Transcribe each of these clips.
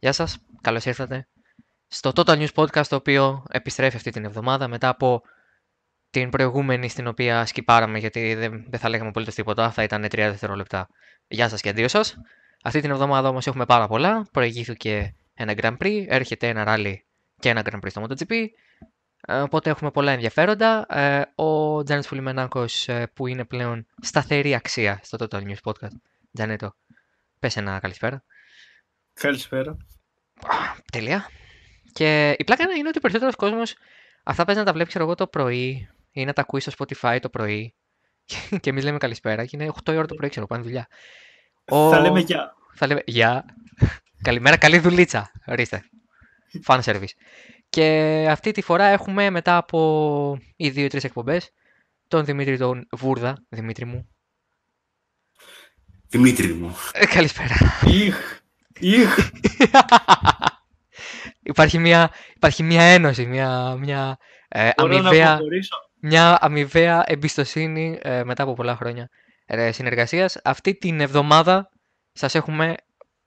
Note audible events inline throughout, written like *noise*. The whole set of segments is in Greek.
Γεια σας, καλώς ήρθατε στο Total News Podcast το οποίο επιστρέφει αυτή την εβδομάδα μετά από την προηγούμενη στην οποία σκυπάραμε γιατί δεν, θα λέγαμε απολύτως τίποτα, θα ήταν 30 δευτερόλεπτα. Γεια σας και αντίο σας. Αυτή την εβδομάδα όμως έχουμε πάρα πολλά, προηγήθηκε ένα Grand Prix, έρχεται ένα Rally και ένα Grand Prix στο MotoGP. Ε, οπότε έχουμε πολλά ενδιαφέροντα. Ε, ο Τζάνετ Φουλιμενάκος που είναι πλέον σταθερή αξία στο Total News Podcast. Τζανέτο, πες ένα καλησπέρα. Καλησπέρα. Τελεία. Και η πλάκα είναι ότι ο περισσότερος κόσμος αυτά παίζει να τα βλέπει, εγώ, το πρωί ή να τα ακούει στο Spotify το πρωί. *laughs* και εμείς λέμε καλησπέρα και είναι 8 η ώρα το πρωί, ξέρω πάνε δουλειά. Θα λέμε γεια. Θα λέμε γεια. *laughs* Καλημέρα, καλή δουλίτσα. Ορίστε. Fan service. Και αυτή τη φορά έχουμε μετά από οι δύο-τρει εκπομπές τον Δημήτρη τον Βούρδα. Δημήτρη μου. Δημήτρη μου. Ε, καλησπέρα. *laughs* υπάρχει, μια, υπάρχει μια ένωση, μια, μια, ε, αμοιβαία, μια αμοιβαία εμπιστοσύνη ε, μετά από πολλά χρόνια ε, συνεργασίας. Αυτή την εβδομάδα σας έχουμε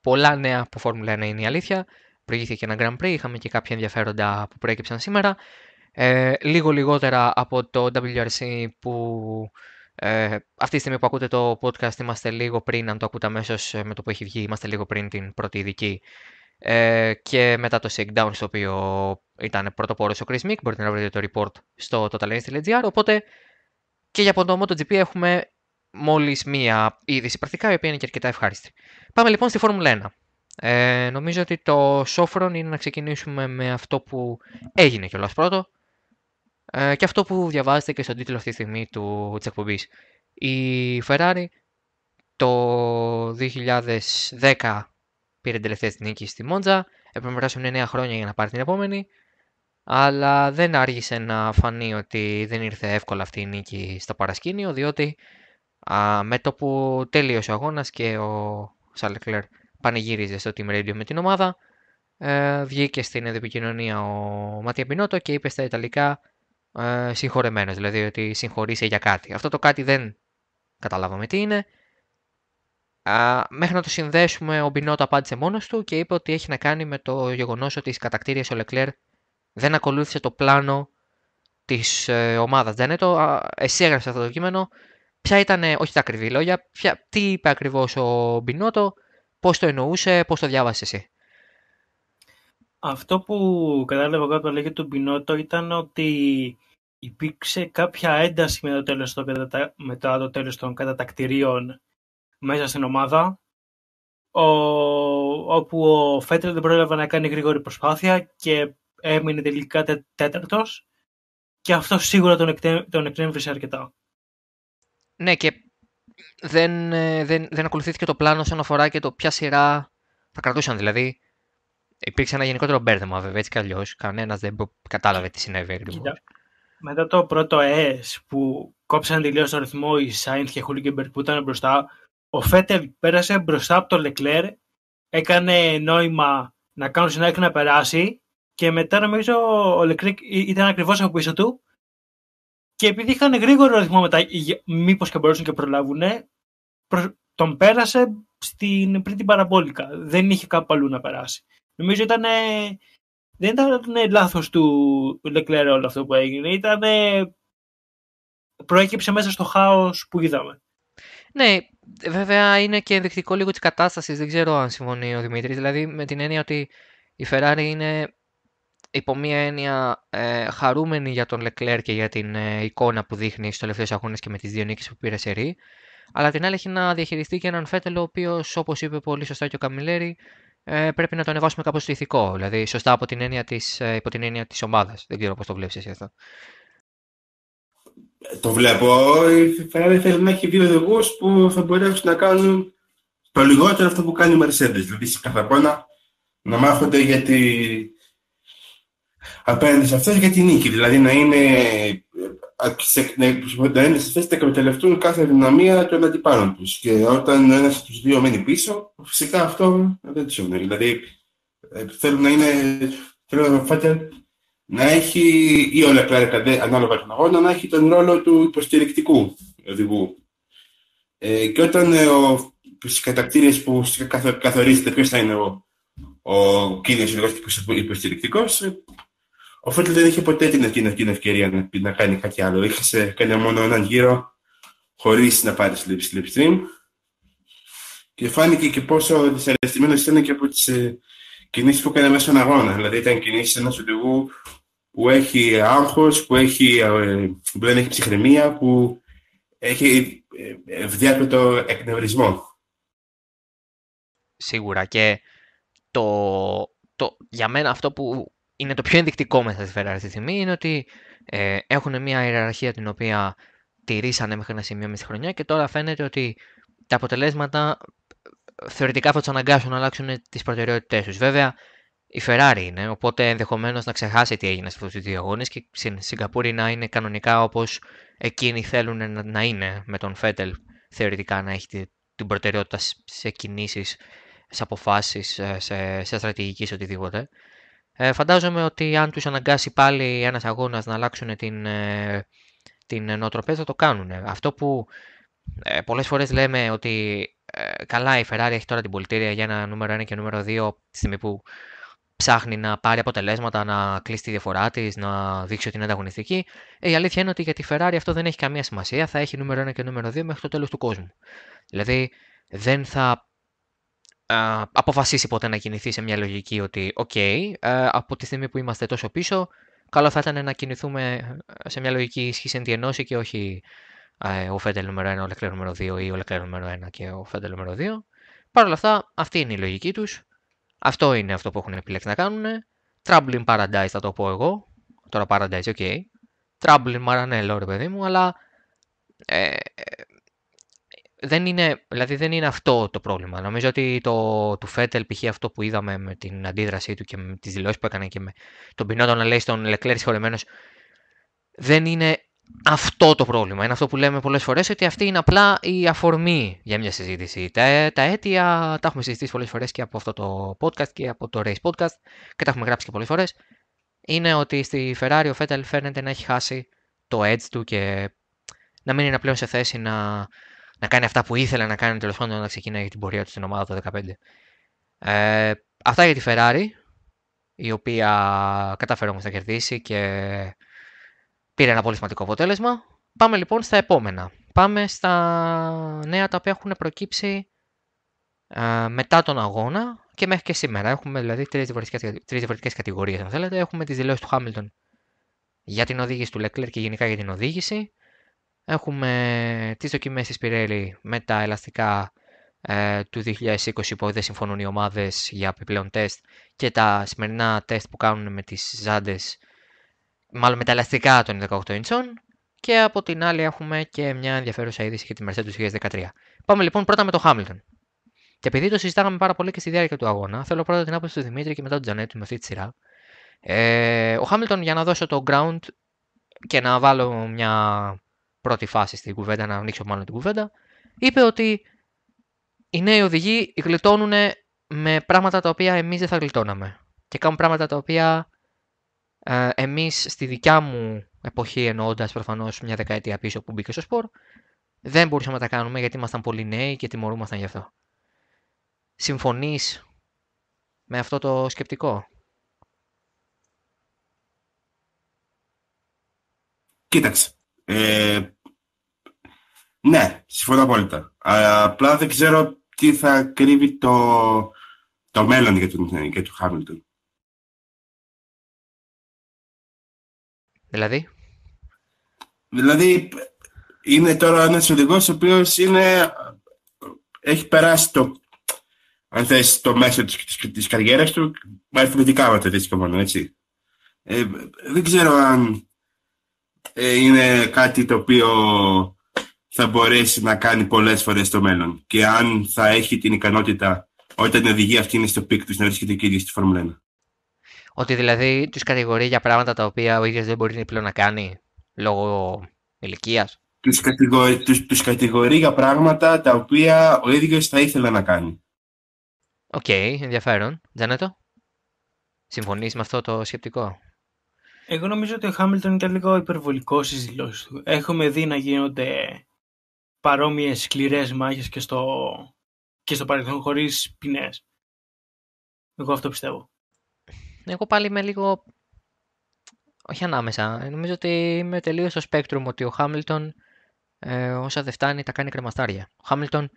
πολλά νέα από Φόρμουλα 1 είναι η αλήθεια. Προηγήθηκε ένα Grand Prix, είχαμε και κάποια ενδιαφέροντα που προέκυψαν σήμερα. Ε, λίγο λιγότερα από το WRC που ε, αυτή τη στιγμή που ακούτε το podcast είμαστε λίγο πριν, αν το ακούτε αμέσως ε, με το που έχει βγει, είμαστε λίγο πριν την πρώτη ειδική. Ε, και μετά το Shakedown, στο οποίο ήταν πρωτοπόρος ο Chris Mick, μπορείτε να βρείτε το report στο totalenist.gr, οπότε και για το MotoGP έχουμε μόλις μία είδηση πρακτικά, η οποία είναι και αρκετά ευχάριστη. Πάμε λοιπόν στη Φόρμουλα 1. Ε, νομίζω ότι το σόφρον είναι να ξεκινήσουμε με αυτό που έγινε κιόλας πρώτο, ε, και αυτό που διαβάζετε και στον τίτλο αυτή τη στιγμή του, της Η Ferrari το 2010 πήρε την τελευταία νίκη στη Μόντζα, έπρεπε να περάσουν 9 χρόνια για να πάρει την επόμενη, αλλά δεν άργησε να φανεί ότι δεν ήρθε εύκολα αυτή η νίκη στο παρασκήνιο, διότι α, με το που τέλειωσε ο αγώνας και ο Σαλεκλέρ πανηγύριζε στο Team Radio με την ομάδα, ε, βγήκε στην επικοινωνία ο Ματία Πινότο και είπε στα Ιταλικά ε, συγχωρεμένος, δηλαδή ότι συγχωρήσε για κάτι. Αυτό το κάτι δεν καταλάβαμε τι είναι. μέχρι να το συνδέσουμε, ο Μπινότο απάντησε μόνος του και είπε ότι έχει να κάνει με το γεγονός ότι η κατακτήρια ο Λεκλέρ δεν ακολούθησε το πλάνο της ε, ομάδας. Δεν είναι το, εσύ έγραψες αυτό το κείμενο. Ποια ήταν, όχι τα ακριβή λόγια, τι είπε ακριβώς ο Μπινότο, πώς το εννοούσε, πώς το διάβασες εσύ. Αυτό που κατάλαβα εγώ από το του Μπινότο ήταν ότι υπήρξε κάποια ένταση μετά το τέλος των, το τέλος κατατακτηρίων μέσα στην ομάδα, ο... όπου ο Φέτερ δεν πρόλαβε να κάνει γρήγορη προσπάθεια και έμεινε τελικά τέ... τέταρτος και αυτό σίγουρα τον, εκτε... τον αρκετά. Ναι και δεν, ε, δεν, δεν ακολουθήθηκε το πλάνο όσον αφορά και το ποια σειρά θα κρατούσαν δηλαδή. Υπήρξε ένα γενικότερο μπέρδεμα, βέβαια, έτσι κι αλλιώς. Κανένας δεν κατάλαβε τι συνέβη ακριβώς. Μετά το πρώτο ΕΣ που κόψαν τελείως τον ρυθμό η Σάιντ και Χούλιγκεμπερ που ήταν μπροστά, ο Φέτελ πέρασε μπροστά από τον Λεκλέρ, έκανε νόημα να κάνουν συνάδελφοι να περάσει και μετά νομίζω ο Λεκλέρ ήταν ακριβώς από πίσω του. Και επειδή είχαν γρήγορο ρυθμό μετά, μήπως και μπορούσαν και προλάβουν, τον πέρασε στην, πριν την παραμπόλικα. Δεν είχε κάπου αλλού να περάσει. Νομίζω ήταν. Δεν ήταν λάθος του Λεκλέρ όλο αυτό που έγινε. Ήταν. Προέκυψε μέσα στο χάος που είδαμε. Ναι, βέβαια είναι και ενδεικτικό λίγο της κατάστασης. Δεν ξέρω αν συμφωνεί ο Δημήτρης. Δηλαδή, με την έννοια ότι η Ferrari είναι υπό μία έννοια ε, χαρούμενη για τον Λεκλέρ και για την ε, εικόνα που δείχνει στους τελευταίους αγώνες και με τις δύο νίκες που πήρε σε Ρή. Αλλά την άλλη έχει να διαχειριστεί και έναν φέτελο ο οποίος, όπως είπε πολύ σωστά και ο Καμιλέρη, ε, πρέπει να το ανεβάσουμε κάπως στο ηθικό. Δηλαδή, σωστά από την έννοια της, ε, υπό την έννοια της ομάδας. Δεν ξέρω πώς το βλέπεις εσύ αυτό. Το βλέπω. Η Ferrari θέλει να έχει δύο οδηγούς που θα μπορέσουν να κάνουν το λιγότερο αυτό που κάνει η Mercedes. Δηλαδή, σε κάθε να μάθονται γιατί απέναντι σε αυτές για την νίκη. Δηλαδή, να είναι ναι, να είναι σε θέση να εκμεταλλευτούν κάθε δυναμία των αντιπάλων τους. Και όταν ένας από τους δύο μένει πίσω, φυσικά αυτό δεν τους έμεινε. Δηλαδή, ε, θέλουν να είναι. Θέλω να να έχει ή όλα κλάρικα ανάλογα τον αγώνα, να έχει τον ρόλο του υποστηρικτικού οδηγού. Ε, και όταν ε, ο, στις κατακτήρες που καθορίζεται ποιος θα είναι ο, ο κύριος υποστηρικτικός, ε, ο Φέτλ δεν είχε ποτέ την, ευκαιρία να, να, κάνει κάτι άλλο. Είχε κάνει μόνο έναν γύρο χωρίς να πάρει slip slipstream Και φάνηκε και πόσο δυσαρεστημένος ήταν και από τις ε, κινήσεις που έκανε μέσα στον αγώνα. Δηλαδή, ήταν κινήσεις ενός οδηγού που έχει άγχος, που, ε, που δεν έχει ψυχραιμία, που έχει ε, ευδιάκριτο εκνευρισμό. Σίγουρα και για μένα αυτό που είναι το πιο ενδεικτικό μέσα στη Ferrari αυτή τη στιγμή είναι ότι ε, έχουν μια ιεραρχία την οποία τηρήσανε μέχρι ένα σημείο μέση χρονιά και τώρα φαίνεται ότι τα αποτελέσματα ε, θεωρητικά θα τους αναγκάσουν να αλλάξουν τις προτεραιότητές τους. Βέβαια, η Ferrari είναι, οπότε ενδεχομένως να ξεχάσει τι έγινε σε αυτούς τους δύο αγώνες και στην Σιγκαπούρη να είναι κανονικά όπως εκείνοι θέλουν να, είναι με τον Φέτελ. Θεωρητικά να έχει την προτεραιότητα σε κινήσεις, σε αποφάσεις, ε, σε, σε στρατηγική, σε οτιδήποτε. Ε, φαντάζομαι ότι αν τους αναγκάσει πάλι ένας αγώνας να αλλάξουν την, ε, την νοοτροπία θα το κάνουν. Αυτό που ε, πολλές φορές λέμε ότι ε, καλά η Ferrari έχει τώρα την πολιτήρια για ένα νούμερο 1 και νούμερο 2 τη στιγμή που ψάχνει να πάρει αποτελέσματα, να κλείσει τη διαφορά της, να δείξει ότι είναι ανταγωνιστική. η αλήθεια είναι ότι για τη Ferrari αυτό δεν έχει καμία σημασία. Θα έχει νούμερο 1 και νούμερο 2 μέχρι το τέλος του κόσμου. Δηλαδή δεν θα αποφασίσει ποτέ να κινηθεί σε μια λογική ότι «ΟΚ, okay, ε, από τη στιγμή που είμαστε τόσο πίσω, καλό θα ήταν να κινηθούμε ε, σε μια λογική ισχύς εν και όχι ε, ο Φέντελ νούμερο 1, ο Λεκλέρ νούμερο 2 ή ο Λεκλέρ νούμερο 1 και ο Φέντελ νούμερο 2». Παρ' όλα αυτά, αυτή είναι η λογική τους. Αυτό είναι αυτό που έχουν επιλέξει να κάνουν. Troubling Paradise θα το πω εγώ. Τώρα Paradise, οκ. Okay. Troubling Maranello, ρε παιδί μου, αλλά ε, δεν είναι, δηλαδή δεν είναι αυτό το πρόβλημα. Νομίζω ότι το, του Φέτελ, π.χ. αυτό που είδαμε με την αντίδρασή του και με τις δηλώσεις που έκανε και με τον Πινότο να λέει στον Λεκλέρ συγχωρεμένος, δεν είναι αυτό το πρόβλημα. Είναι αυτό που λέμε πολλές φορές, ότι αυτή είναι απλά η αφορμή για μια συζήτηση. Τα, τα αίτια τα έχουμε συζητήσει πολλές φορές και από αυτό το podcast και από το Race Podcast και τα έχουμε γράψει και πολλές φορές. Είναι ότι στη Ferrari ο Φέτελ φαίνεται να έχει χάσει το edge του και να μην είναι πλέον σε θέση να να κάνει αυτά που ήθελε να κάνει τέλος πάντων να ξεκινάει την πορεία του στην ομάδα το 2015. Ε, αυτά για τη Ferrari, η οποία κατάφερε όμως να κερδίσει και πήρε ένα πολύ σημαντικό αποτέλεσμα. Πάμε λοιπόν στα επόμενα. Πάμε στα νέα τα οποία έχουν προκύψει ε, μετά τον αγώνα και μέχρι και σήμερα. Έχουμε δηλαδή τρεις διαφορετικές, τρεις κατηγορίες, αν θέλετε. Έχουμε τις δηλώσεις του Χάμιλτον για την οδήγηση του Λεκλέρ και γενικά για την οδήγηση. Έχουμε τις δοκιμές της Pirelli με τα ελαστικά ε, του 2020 που δεν συμφωνούν οι ομάδες για επιπλέον τεστ και τα σημερινά τεστ που κάνουν με τις ζάντες, μάλλον με τα ελαστικά των 18 ίντσων και από την άλλη έχουμε και μια ενδιαφέρουσα είδηση για τη Mercedes του 2013. Πάμε λοιπόν πρώτα με το Hamilton. Και επειδή το συζητάγαμε πάρα πολύ και στη διάρκεια του αγώνα, θέλω πρώτα την άποψη του Δημήτρη και μετά του Τζανέτου με αυτή τη σειρά. Ε, ο Χάμιλτον για να δώσω το ground και να βάλω μια πρώτη φάση στην κουβέντα, να ανοίξω μάλλον την κουβέντα, είπε ότι οι νέοι οδηγοί γλιτώνουν με πράγματα τα οποία εμείς δεν θα γλιτώναμε. Και κάνουν πράγματα τα οποία ε, εμείς στη δικιά μου εποχή, εννοώντας προφανώς μια δεκαετία πίσω που μπήκε στο σπορ, δεν μπορούσαμε να τα κάνουμε γιατί ήμασταν πολύ νέοι και τιμωρούμασταν γι' αυτό. Συμφωνείς με αυτό το σκεπτικό. Κοίταξε. Ε, ναι, συμφωνώ απόλυτα. Απλά δεν ξέρω τι θα κρύβει το, το μέλλον για τον, για Χάμιλτον. Δηλαδή? Δηλαδή, είναι τώρα ένας οδηγός ο οποίος είναι, έχει περάσει το, αν θες, το μέσο της, της, της καριέρας του, αριθμητικά με το δίσκο μόνο, έτσι. Ε, δεν ξέρω αν ε, είναι κάτι το οποίο θα μπορέσει να κάνει πολλές φορές στο μέλλον και αν θα έχει την ικανότητα όταν η οδηγία αυτή είναι στο πικ του να βρίσκεται και στη Φόρμουλα 1. Ότι δηλαδή του κατηγορεί για πράγματα τα οποία ο ίδιος δεν μπορεί πλέον να κάνει λόγω ηλικίας. Τους κατηγορεί, τους, τους κατηγορεί για πράγματα τα οποία ο ίδιος θα ήθελε να κάνει. Οκ, okay, ενδιαφέρον. Τζανέτο, συμφωνείς με αυτό το σκεπτικό. Εγώ νομίζω ότι ο Χάμιλτον ήταν λίγο υπερβολικό στις δηλώσεις του. Έχουμε δει να γίνονται παρόμοιες σκληρές μάχες και στο, στο παρελθόν χωρίς ποινές. Εγώ αυτό πιστεύω. Εγώ πάλι είμαι λίγο. Όχι ανάμεσα. Νομίζω ότι είμαι τελείως στο σπέκτρουμ ότι ο Χάμιλτον ε, όσα δεν φτάνει τα κάνει κρεμαστάρια. Ο Χάμιλτον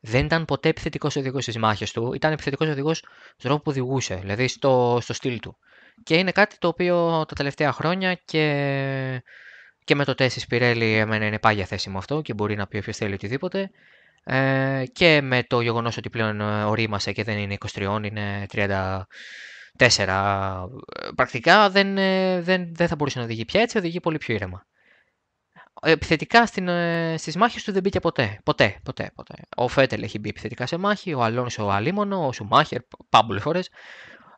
δεν ήταν ποτέ επιθετικός οδηγός στις μάχες του. Ήταν επιθετικός οδηγός στον τρόπο που οδηγούσε, δηλαδή στο, στο στυλ του. Και είναι κάτι το οποίο τα τελευταία χρόνια και, και με το τέσσι Σπιρέλη εμένα είναι πάγια θέση μου αυτό και μπορεί να πει όποιος θέλει οτιδήποτε. Ε, και με το γεγονός ότι πλέον ε, ορίμασε και δεν είναι 23, είναι 34 ε, Πρακτικά δεν, ε, δεν, δεν θα μπορούσε να οδηγεί πια έτσι, οδηγεί πολύ πιο ήρεμα. Επιθετικά στην, στις μάχες του δεν μπήκε ποτέ. Ποτέ, ποτέ, ποτέ. Ο Φέτελ έχει μπει επιθετικά σε μάχη, ο Αλόνσο αλίμονο, ο Σουμάχερ, πάμπολες φορές.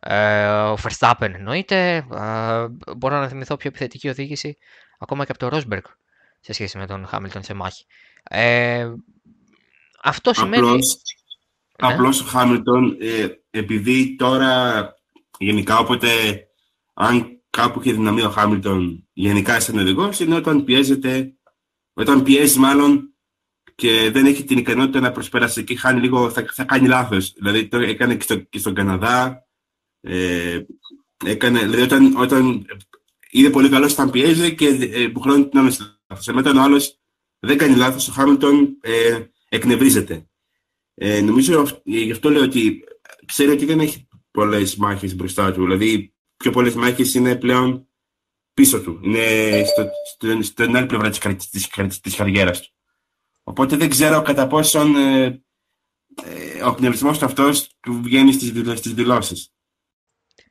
Ε, ο Verstappen εννοείται. Ε, μπορώ να θυμηθώ πιο επιθετική οδήγηση ακόμα και από το Ρόσμπεργκ σε σχέση με τον Χάμιλτον σε μάχη. Ε, αυτό σημαίνει... Απλώς ναι. ο Χάμιλτον, επειδή τώρα γενικά όποτε αν κάπου έχει δυναμία ο Χάμιλτον γενικά σαν οδηγό, είναι όταν πιέζεται, όταν πιέζει μάλλον και δεν έχει την ικανότητα να προσπεράσει εκεί, χάνει λίγο, θα, κάνει λάθος. Δηλαδή το έκανε και στον Καναδά, ε, έκανε, δηλαδή όταν, είδε πολύ καλό θα πιέζε και υποχρεώνει ε, την άμεση λάθος. Ε, μετά ο άλλος δεν κάνει λάθος, ο Χάμιλτον ε, εκνευρίζεται. Ε, νομίζω γι' αυτό λέω ότι ξέρει ότι δεν έχει πολλές μάχες μπροστά του. Δηλαδή, πιο πολλές μάχες είναι πλέον πίσω του. Είναι στο, στο, στην άλλη πλευρά της καριέρας του. Οπότε δεν ξέρω κατά πόσον ε, ο πνευματισμό του αυτός του βγαίνει στις δηλώσει.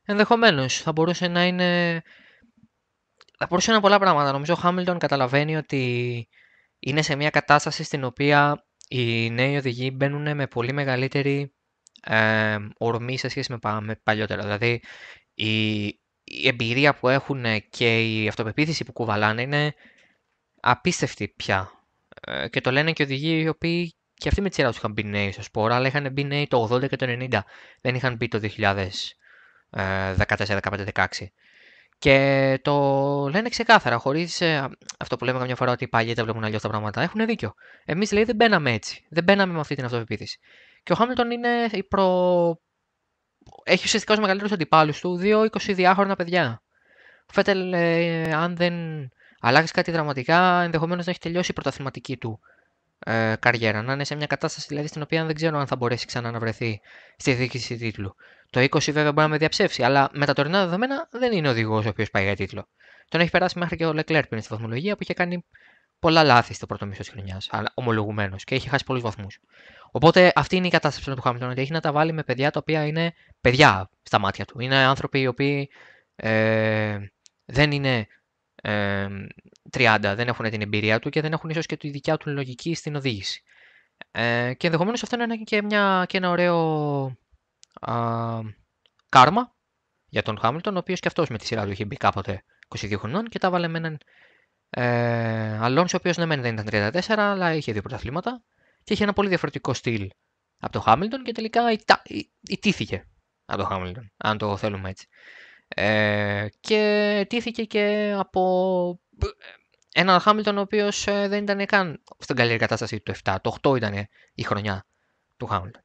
Ενδεχομένως θα μπορούσε να είναι. Θα μπορούσε να είναι πολλά πράγματα. Νομίζω ο Χάμιλτον καταλαβαίνει ότι είναι σε μια κατάσταση στην οποία οι νέοι οδηγοί μπαίνουν με πολύ μεγαλύτερη ε, ορμή σε σχέση με, με παλιότερα. Δηλαδή η, η εμπειρία που έχουν και η αυτοπεποίθηση που κουβαλάνε είναι απίστευτη πια. Ε, και το λένε και οδηγοί οι οποίοι και αυτοί με τη σειρά τους είχαν μπει νέοι στο σπορ, αλλά είχαν μπει νέοι το 80 και το 90. Δεν είχαν μπει το 2000. 14, 15, 16. Και το λένε ξεκάθαρα, χωρίς ε, αυτό που λέμε καμιά φορά ότι οι παλιοί τα βλέπουν αλλιώς τα πράγματα. Έχουν δίκιο. Εμείς λέει δεν μπαίναμε έτσι. Δεν μπαίναμε με αυτή την αυτοπεποίθηση. Και ο Χάμιλτον είναι η προ. Έχει ουσιαστικά ως μεγαλύτερου αντιπάλους του δυο 20 διάχρονα παιδιά. Ο Φέτελ, ε, αν δεν αλλάξεις κάτι δραματικά, ενδεχομένως να έχει τελειώσει η πρωταθληματική του ε, καριέρα. Να είναι σε μια κατάσταση δηλαδή στην οποία δεν ξέρω αν θα μπορέσει ξανά να βρεθεί στη διοίκηση τίτλου. Το 20 βέβαια μπορεί να με διαψεύσει, αλλά με τα τωρινά δεδομένα δεν είναι οδηγός ο οποίος πάει για τίτλο. Τον έχει περάσει μέχρι και ο Λεκλέρ πριν στη βαθμολογία που είχε κάνει πολλά λάθη στο πρώτο μισό της χρονιάς, ομολογουμένως και έχει χάσει πολλούς βαθμούς. Οπότε αυτή είναι η κατάσταση του Χάμιλτον, ότι έχει να τα βάλει με παιδιά τα οποία είναι παιδιά στα μάτια του. Είναι άνθρωποι οι οποίοι ε, δεν είναι ε, 30, δεν έχουν την εμπειρία του και δεν έχουν ίσως και τη δικιά του λογική στην οδήγηση. Ε, και ενδεχομένως αυτό είναι και, μια, και ένα ωραίο κάρμα για τον Χάμιλτον, ο οποίος και αυτός με τη σειρά του είχε μπει κάποτε 22 χρονών και τα βάλε με έναν ε, Αλόνσο, ο οποίος ναι, δεν ήταν 34, αλλά είχε δύο πρωταθλήματα και είχε ένα πολύ διαφορετικό στυλ από τον Χάμιλτον και τελικά ιτήθηκε από τον Χάμιλτον, αν το θέλουμε έτσι. Ε, και ιτήθηκε και από ε, έναν Χάμιλτον ο οποίος ε, δεν ήταν καν στην καλύτερη κατάσταση του 7. Το 8 ήταν η χρονιά του Χάμιλτον.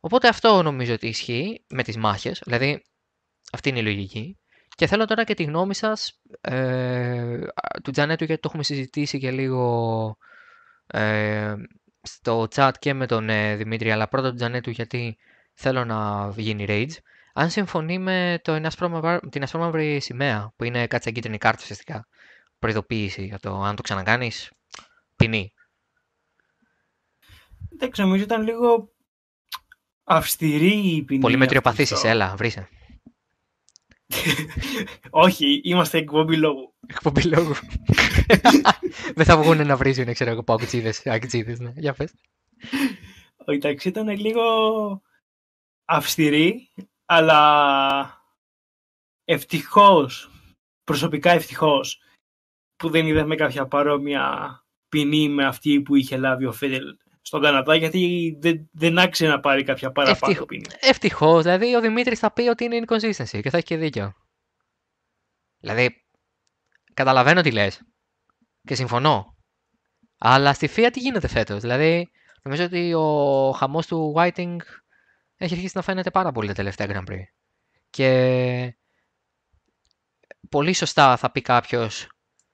Οπότε αυτό νομίζω ότι ισχύει με τις μάχες, δηλαδή αυτή είναι η λογική. Και θέλω τώρα και τη γνώμη σας ε, του Τζανέτου, γιατί το έχουμε συζητήσει και λίγο ε, στο chat και με τον ε, Δημήτρη, αλλά πρώτα του Τζανέτου γιατί θέλω να γίνει rage. Αν συμφωνεί με το, την ασπρόμαυρη σημαία, που είναι κάτι σαν κίτρινη κάρτα ουσιαστικά, προειδοποίηση για το αν το ξανακάνεις, ποινή. Εντάξει, νομίζω ήταν λίγο Αυστηρή η ποινή. Πολύ μετριοπαθήσεις, έλα, βρήσε. *laughs* Όχι, είμαστε εκπομπή λόγου. Εκπομπή λόγου. *laughs* Δεν θα βγουν να βρίζουν, ξέρω εγώ, από ακτιδες, ναι. Για πες. Ο ήταν λίγο αυστηρή, αλλά ευτυχώς, προσωπικά ευτυχώς, που δεν είδαμε κάποια παρόμοια ποινή με αυτή που είχε λάβει ο Φίδελ στον Καναδά γιατί δεν, δεν άξιζε να πάρει κάποια παραπάνω Ευτυχ... ποινή. Ευτυχώς. Δηλαδή ο Δημήτρης θα πει ότι είναι inconsistency και θα έχει και δίκιο. Δηλαδή, καταλαβαίνω τι λες και συμφωνώ. Αλλά στη ΦΙΑ τι γίνεται φέτος. Δηλαδή, νομίζω ότι ο χαμός του Whiting έχει αρχίσει να φαίνεται πάρα πολύ τα τελευταία Grand Prix. Και πολύ σωστά θα πει κάποιος,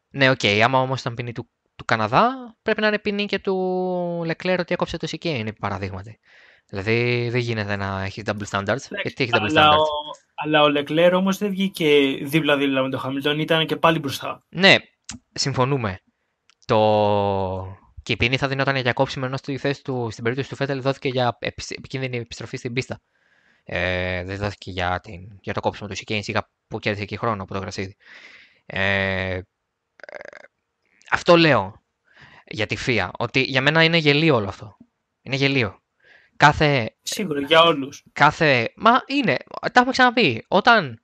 ναι, οκ, okay, άμα όμως ήταν ποινή του του Καναδά, πρέπει να είναι ποινή και του Λεκλέρ ότι έκοψε το CK, είναι παραδείγματι. Δηλαδή δεν γίνεται να έχει double standards. Γιατί ε, έχει double αλλά standards. Ο, αλλά ο Λεκλέρ όμως δεν βγήκε δίπλα-δίπλα με τον Χαμιλτόν, ήταν και πάλι μπροστά. Ναι, συμφωνούμε. Το... Και η ποινή θα δινόταν για κόψιμο ενώ στη θέση του, στην περίπτωση του Φέτελ δόθηκε για επικίνδυνη επιστροφή στην πίστα. Ε, δεν δόθηκε για, την, για το κόψιμο του Σικέιν, σίγα που κέρδισε και χρόνο από το γρασίδι. Ε, αυτό λέω για τη Φία. Ότι για μένα είναι γελίο όλο αυτό. Είναι γελίο. Κάθε. Σίγουρα, για όλους. Κάθε. Μα είναι. Τα έχουμε ξαναπεί. Όταν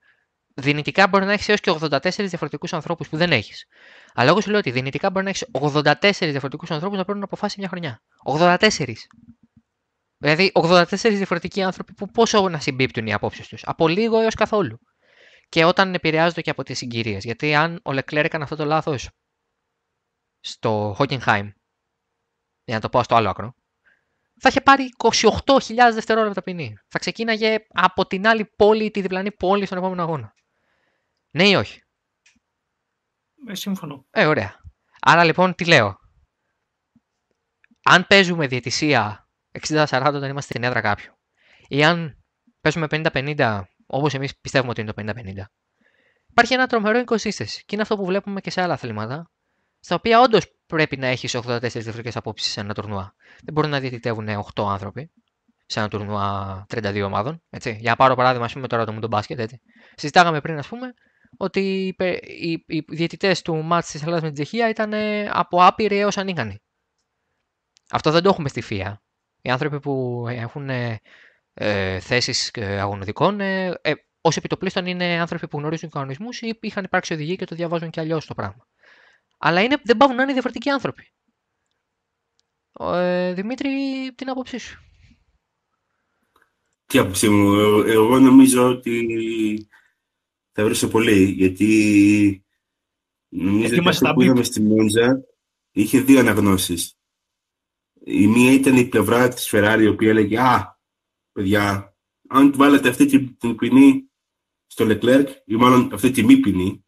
δυνητικά μπορεί να έχεις έως και 84 διαφορετικούς ανθρώπους που δεν έχεις. Αλλά εγώ σου λέω ότι δυνητικά μπορεί να έχεις 84 διαφορετικούς ανθρώπους να να αποφάσει μια χρονιά. 84. Δηλαδή, 84 διαφορετικοί άνθρωποι που πόσο να συμπίπτουν οι απόψεις τους. Από λίγο έως καθόλου. Και όταν επηρεάζονται και από τις συγκυρίες. Γιατί αν ο Λεκλέρ έκανε αυτό το λάθος στο Hockenheim, για να το πάω στο άλλο άκρο, θα είχε πάρει 28.000 δευτερόλεπτα ποινή. Θα ξεκίναγε από την άλλη πόλη, τη διπλανή πόλη, στον επόμενο αγώνα. Ναι ή όχι. Ε, σύμφωνο. Ε, ωραία. Άρα λοιπόν τι λέω. Αν παίζουμε διαιτησία 60-40 όταν είμαστε στην έδρα κάποιου, ή αν παίζουμε 50-50, όπως εμείς πιστεύουμε ότι είναι το 50-50, υπάρχει ένα τρομερό inconsistence. Και είναι αυτό που βλέπουμε και σε άλλα αθλήματα στα οποία όντως πρέπει να έχεις 84 διαφορετικές απόψεις σε ένα τουρνουά. Δεν μπορεί να διαιτητεύουν 8 άνθρωποι σε ένα τουρνουά 32 ομάδων. Έτσι. Για να πάρω παράδειγμα, ας πούμε τώρα το Μουντο Μπάσκετ. Έτσι. Συζητάγαμε πριν, ας πούμε, ότι οι, οι διαιτητές του μάτς της Ελλάδας με την Τσεχία ήταν ε, από άπειροι έως ανίκανοι. Αυτό δεν το έχουμε στη ΦΙΑ. Οι άνθρωποι που έχουν ε, θέσει αγωνιδικών, ε, ε ως ε, επιτοπλίστων, είναι άνθρωποι που γνωρίζουν κανονισμούς ή είχαν υπάρξει οδηγοί και το διαβάζουν και αλλιώς το πράγμα. Αλλά είναι, δεν πάβουν να είναι διαφορετικοί άνθρωποι. Ε, Δημήτρη, την άποψή σου. Τι άποψή μου. Εγώ νομίζω ότι θα βρίσω πολύ, γιατί νομίζω ε, ότι που είδαμε στη Μόντζα είχε δύο αναγνώσεις. Η μία ήταν η πλευρά της Φεράρι, η οποία έλεγε «Α, παιδιά, αν βάλετε αυτή την, ποινή στο Leclerc, ή μάλλον αυτή τη μη ποινή,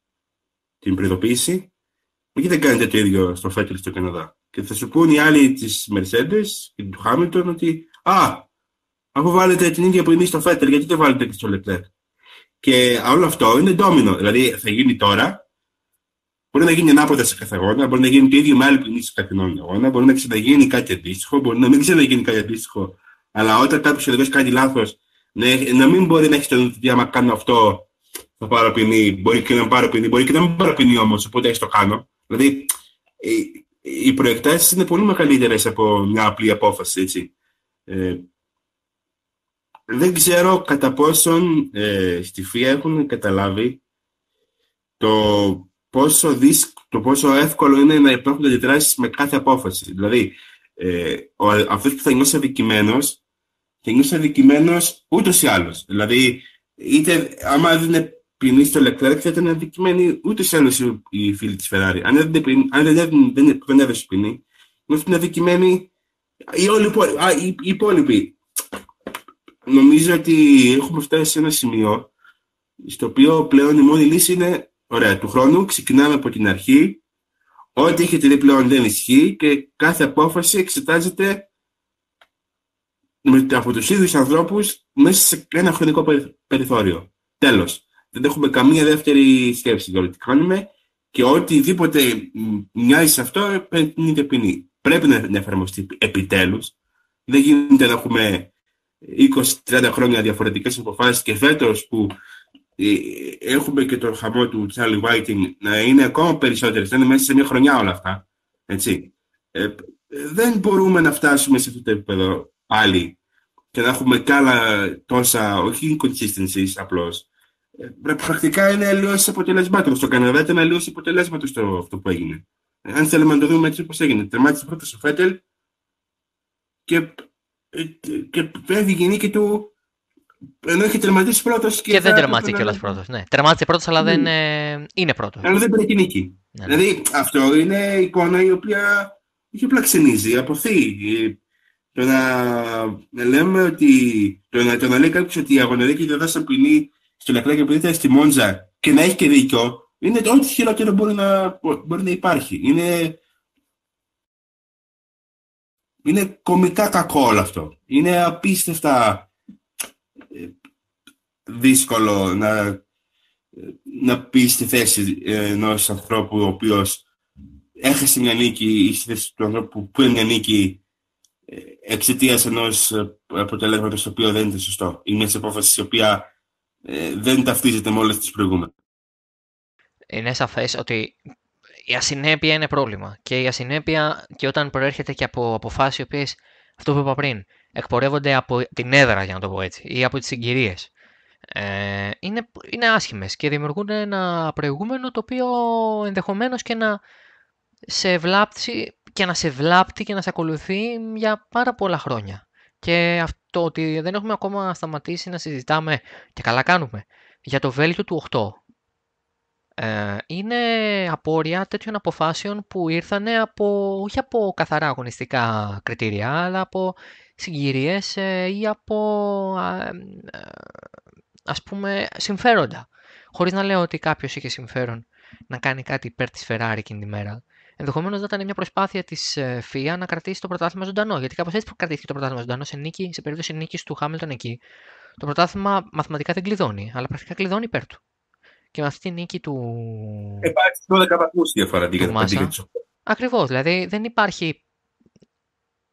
την προειδοποίηση, γιατί δεν κάνετε το ίδιο στο Φέτελ στο Καναδά. Και θα σου πούν οι άλλοι της Μερσέντε και του Χάμιλτον ότι Α, αφού βάλετε την ίδια που είναι στο Φέτελ, γιατί δεν βάλετε και στο Λεκλέρ. Και όλο αυτό είναι ντόμινο. Δηλαδή θα γίνει τώρα, μπορεί να γίνει ανάποδα σε κάθε αγώνα, μπορεί να γίνει το ίδιο με άλλη ποινή σε κάθε αγώνα, μπορεί να ξαναγίνει κάτι αντίστοιχο, μπορεί να μην ξαναγίνει κάτι αντίστοιχο. Αλλά όταν κάποιος οδηγό κάνει λάθος, να, να μην μπορεί να έχει νου ότι άμα κάνω αυτό θα πάρω ποινή, μπορεί και να πάρω ποινή, μπορεί και να μην πάρω ποινή όμως, οπότε έχει το κάνω. Δηλαδή, ε, οι προεκτάσεις είναι πολύ μεγαλύτερες από μια απλή απόφαση, έτσι. Ε, δεν ξέρω κατά πόσον ε, στη ΦΙΑ έχουν καταλάβει το πόσο, δίσκ, το πόσο εύκολο είναι να υπάρχουν αντιδράσεις με κάθε απόφαση. Δηλαδή, ε, ο, αυτός που θα νιώσει αδικημένος, θα νιώσει αδικημένος ούτως ή άλλως. Δηλαδή, είτε άμα δεν ποινή στο Leclerc θα ήταν αδικημένη ούτε σε άλλους οι φίλοι της Ferrari. Αν δεν, αν δεν, δεν, δεν, δεν ποινή, ήμασταν αδικημένοι οι, υπόλοιποι. Νομίζω ότι έχουμε φτάσει σε ένα σημείο στο οποίο πλέον η μόνη λύση είναι ωραία του χρόνου, ξεκινάμε από την αρχή, ό,τι έχετε δει πλέον δεν ισχύει και κάθε απόφαση εξετάζεται με, από τους ίδιους ανθρώπους μέσα σε ένα χρονικό περιθώριο. Τέλος δεν έχουμε καμία δεύτερη σκέψη για ό,τι κάνουμε και οτιδήποτε μοιάζει σε αυτό είναι ποινή. Πρέπει να εφαρμοστεί επιτέλους. Δεν γίνεται να έχουμε 20-30 χρόνια διαφορετικές αποφάσεις και φέτος που ε, έχουμε και το χαμό του Charlie Whiting να είναι ακόμα περισσότερες, θα είναι μέσα σε μια χρονιά όλα αυτά. Έτσι. Ε, δεν μπορούμε να φτάσουμε σε αυτό το επίπεδο πάλι και να έχουμε κάλα τόσα, όχι inconsistencies απλώς, πρακτικά είναι αλλιώς αποτελεσμάτων στον Καναδά, ήταν αλλιώς αποτελέσματος αυτό που έγινε. Ε, αν θέλουμε να το δούμε έτσι πώ έγινε, τερμάτισε πρώτο ο Φέτελ και, ε, και πέφτει η γενίκη του. Ενώ είχε τερματίσει πρώτος. Και, και δεν τερμάτισε κιόλα πρώτος. Ναι. Τερμάτισε πρώτος, αλλά δεν ναι. ε, είναι πρώτος. Αλλά δεν πήρε νίκη. Ναι, ναι, Δηλαδή αυτό είναι εικόνα η οποία έχει απλά αποθεί. Το να, λέμε ότι. Το να, το να λέει κάποιος ότι η αγωνερίκη δεν ποινή στο Εκλά και που στη Μόντζα και να έχει και δίκιο, είναι ό,τι χειρότερο μπορεί να, μπορεί να υπάρχει. Είναι, είναι κομικά κακό όλο αυτό. Είναι απίστευτα ε, δύσκολο να, να πεις στη θέση ε, ενός ανθρώπου ο οποίος έχασε μια νίκη ή στη θέση του ανθρώπου που πήρε μια νίκη ε, εξαιτίας ενός αποτελέσματο το οποίο δεν ήταν σωστό ή μια απόφαση η στη θεση του ανθρωπου που είναι μια νικη εξαιτια ενο αποτελεσματο το οποιο δεν ειναι σωστο η μια αποφαση η οποια ε, δεν ταυτίζεται με όλες τις προηγούμενες. Είναι σαφές ότι η ασυνέπεια είναι πρόβλημα και η ασυνέπεια και όταν προέρχεται και από αποφάσεις οι οποίες αυτό που είπα πριν, εκπορεύονται από την έδρα για να το πω έτσι ή από τις συγκυρίες. Ε, είναι, είναι άσχημες και δημιουργούν ένα προηγούμενο το οποίο ενδεχομένως και να σε βλάπτει και να σε βλάπτει και να σε ακολουθεί για πάρα πολλά χρόνια. Και το ότι δεν έχουμε ακόμα σταματήσει να συζητάμε και καλά κάνουμε για το βέλτιο του 8 ε, είναι απόρρια τέτοιων αποφάσεων που ήρθανε από, όχι από καθαρά αγωνιστικά κριτήρια, αλλά από συγκυρίες ε, ή από ε, ας πούμε συμφέροντα. Χωρίς να λέω ότι κάποιος είχε συμφέρον να κάνει κάτι υπέρ της εκείνη τη μέρα. Ενδεχομένως να ήταν μια προσπάθεια της ε, ΦΙΑ να κρατήσει το πρωτάθλημα ζωντανό. Γιατί κάπως έτσι κρατήθηκε το πρωτάθλημα ζωντανό σε, νίκη, σε περίπτωση νίκης του Χάμιλτον εκεί. Το πρωτάθλημα μαθηματικά δεν κλειδώνει, αλλά πρακτικά κλειδώνει υπέρ του. Και με αυτή τη νίκη του. Υπάρχει 12 βαθμούς διαφορά αντί Ακριβώς. Δηλαδή δεν υπάρχει.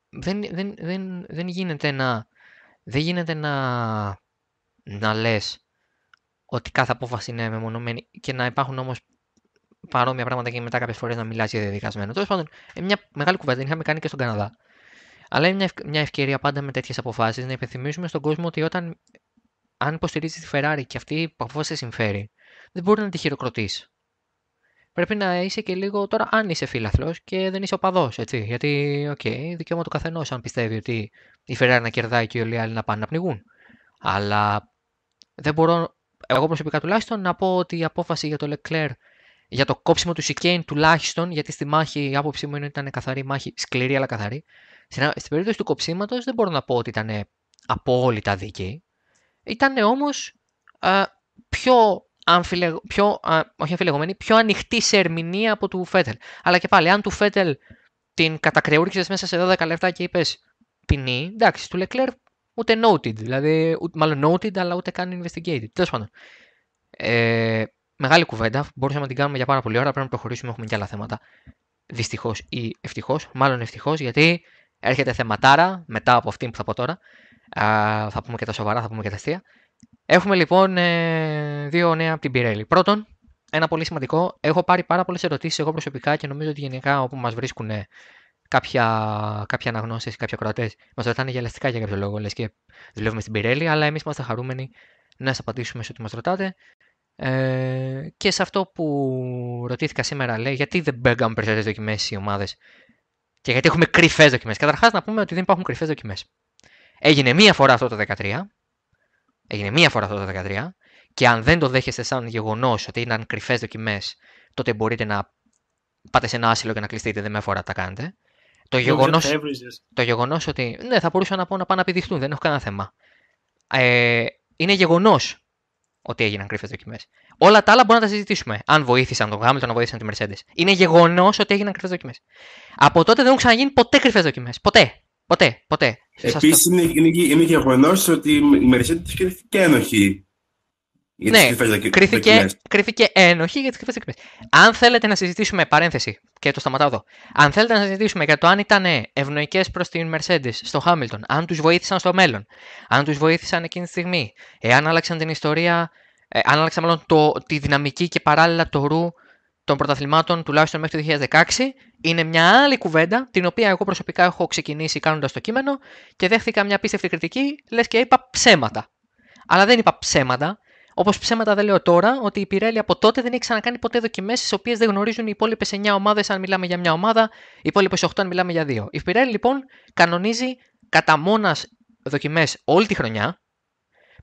Δεν, δεν, δεν, δεν γίνεται να. Δεν γίνεται να, να ότι κάθε απόφαση είναι μεμονωμένη και να υπάρχουν όμως παρόμοια πράγματα και μετά κάποιες φορές να μιλάς για διαδικασμένο. Τέλος πάντων, ε, μια μεγάλη κουβέντα την είχαμε κάνει και στον Καναδά. Αλλά είναι μια ευκαιρία πάντα με τέτοιες αποφάσεις να υπενθυμίσουμε στον κόσμο ότι όταν αν υποστηρίζεις τη Ferrari και αυτή η αποφάση συμφέρει, δεν μπορεί να τη χειροκροτείς. Πρέπει να είσαι και λίγο τώρα, αν είσαι φίλαθλο και δεν είσαι οπαδός, έτσι. Γιατί, οκ, okay, δικαίωμα του καθενός αν πιστεύει ότι η Ferrari να κερδάει και όλοι οι άλλοι να πάνε να πνιγούν. Αλλά δεν μπορώ, εγώ προσωπικά τουλάχιστον, να πω ότι η απόφαση για το Leclerc για το κόψιμο του Σικέιν τουλάχιστον, γιατί στη μάχη, η άποψή μου είναι ότι ήταν καθαρή μάχη, σκληρή αλλά καθαρή. Στην, στην περίπτωση του κοψίματος δεν μπορώ να πω ότι ήταν απόλυτα δίκαιη. Ήταν όμω πιο, αμφιλεγ, πιο, πιο ανοιχτή σε ερμηνεία από του Φέτελ. Αλλά και πάλι, αν του Φέτελ την κατακρεούργησες μέσα σε 12 λεπτά και είπες ποινή, εντάξει, του Λεκλέρ ούτε noted, δηλαδή, ούτε, μάλλον noted, αλλά ούτε καν investigated. Τέλος πάντων. Ε, μεγάλη κουβέντα. Μπορούσαμε να την κάνουμε για πάρα πολύ ώρα. Πρέπει να προχωρήσουμε. Έχουμε και άλλα θέματα. Δυστυχώς ή ευτυχώς. Μάλλον ευτυχώς γιατί έρχεται θεματάρα μετά από αυτή που θα πω τώρα. Α, θα πούμε και τα σοβαρά, θα πούμε και τα αστεία. Έχουμε λοιπόν ε, δύο νέα από την Πιρέλη. Πρώτον, ένα πολύ σημαντικό. Έχω πάρει πάρα πολλές ερωτήσεις εγώ προσωπικά και νομίζω ότι γενικά όπου μας βρίσκουν κάποια, κάποια αναγνώσει ή μας ρωτάνε για ελαστικά για κάποιο λόγο, λες και δουλεύουμε στην Πιρέλη, αλλά εμείς είμαστε χαρούμενοι να σας απαντήσουμε σε ό,τι μας ρωτάτε. Ε, και σε αυτό που ρωτήθηκα σήμερα, λέει, γιατί δεν μπέγκαμε περισσότερες δοκιμές οι ομάδες και γιατί έχουμε κρυφές δοκιμές. Καταρχάς, να πούμε ότι δεν υπάρχουν κρυφές δοκιμές. Έγινε μία φορά αυτό το 13. Έγινε μία φορά αυτό το 13. Και αν δεν το δέχεστε σαν γεγονός ότι ήταν κρυφές δοκιμές, τότε μπορείτε να πάτε σε ένα άσυλο και να κλειστείτε. Δεν με αφορά τα κάνετε. Το γεγονό το γεγονός ότι. Ναι, θα μπορούσα να πω να πάνε να επιδειχτούν, δεν έχω κανένα θέμα. Ε, είναι γεγονός ότι έγιναν κρύφες δοκιμές. Όλα τα άλλα μπορούμε να τα συζητήσουμε. Αν βοήθησαν τον Χάμιλτον, αν βοήθησαν τη Μερσέντε. Είναι γεγονός ότι έγιναν κρυφέ δοκιμές. Από τότε δεν έχουν ξαναγίνει ποτέ κρυφέ δοκιμές. Ποτέ. Ποτέ. Ποτέ. Επίσης, είναι, είναι, είναι γεγονός ότι η Μερσέντε και ένοχη για ναι, κρίθηκε, ένοχη για τις κρυφές δοκιμές. Αν θέλετε να συζητήσουμε, παρένθεση και το σταματάω εδώ. Αν θέλετε να συζητήσουμε για το αν ήταν ευνοϊκές προς την Mercedes στο Χάμιλτον, αν τους βοήθησαν στο μέλλον, αν τους βοήθησαν εκείνη τη στιγμή, εάν άλλαξαν την ιστορία, ε, αν άλλαξαν μάλλον το, τη δυναμική και παράλληλα το ρου των πρωταθλημάτων τουλάχιστον μέχρι το 2016, είναι μια άλλη κουβέντα, την οποία εγώ προσωπικά έχω ξεκινήσει κάνοντας το κείμενο και δέχθηκα μια πίστευτη κριτική, λες και είπα ψέματα. Αλλά δεν είπα ψέματα, Όπως ψέματα δεν λέω τώρα ότι η Πιρέλη από τότε δεν έχει ξανακάνει ποτέ δοκιμές τις οποίες δεν γνωρίζουν οι υπόλοιπες 9 ομάδες, αν μιλάμε για μια ομάδα, οι υπόλοιπες 8 αν μιλάμε για δύο. Η Πιρέλη λοιπόν κανονίζει κατά μόνας δοκιμές όλη τη χρονιά.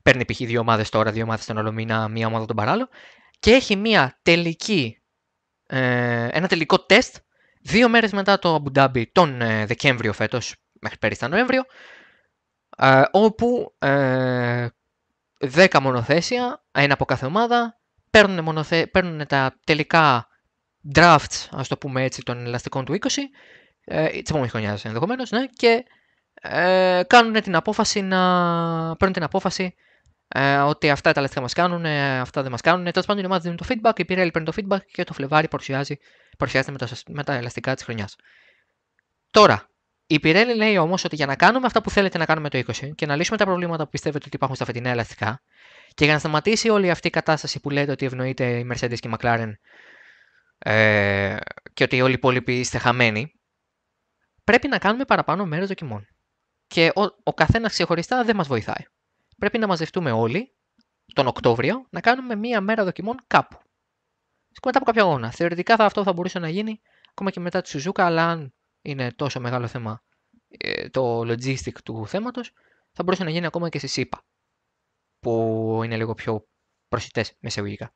Παίρνει π.χ. δύο ομάδες τώρα, δύο ομάδες τον Ολομήνα, μια τελική, ε, ένα τελικό τεστ δύο μέρες μετά το Αμπουντάμπι τον ε, Δεκέμβριο φέτος, μέχρι πέρυσι τον Νοέμβριο, ε, όπου 10 μονοθέσια, ένα από κάθε ομάδα, παίρνουν, τα τελικά drafts, ας το πούμε έτσι, των ελαστικών του 20, ε, της επόμενης χρονιάς ενδεχομένως, ναι, και ε, κάνουν την απόφαση να. παίρνουν την απόφαση ε, ότι αυτά τα ελαστικά μα κάνουν, αυτά δεν μας κάνουν. Τέλος πάντων, η ομάδα δίνει το feedback, η Pirelli παίρνει το feedback και το Φλεβάρι παρουσιάζεται με, με τα ελαστικά της χρονιάς. Τώρα, η Πιρέλη λέει όμως ότι για να κάνουμε αυτά που θέλετε να κάνουμε το 20 και να λύσουμε τα προβλήματα που πιστεύετε ότι υπάρχουν στα φετινά ελαστικά και για να σταματήσει όλη αυτή η κατάσταση που λέτε ότι ευνοείται η Mercedes και η McLaren ε, και ότι όλοι οι υπόλοιποι είστε χαμένοι, πρέπει να κάνουμε παραπάνω μέρε δοκιμών. Και ο, ο καθένας ξεχωριστά δεν μας βοηθάει. Πρέπει να μαζευτούμε όλοι τον Οκτώβριο να κάνουμε μία μέρα δοκιμών κάπου. Μετά από κάποια αγώνα. Θεωρητικά αυτό θα μπορούσε να γίνει ακόμα και μετά τη Σουζούκα, αλλά αν είναι τόσο μεγάλο θέμα ε, το logistic του θέματος, θα μπορούσε να γίνει ακόμα και στη ΣΥΠΑ, που είναι λίγο πιο προσιτές μεσαγωγικά.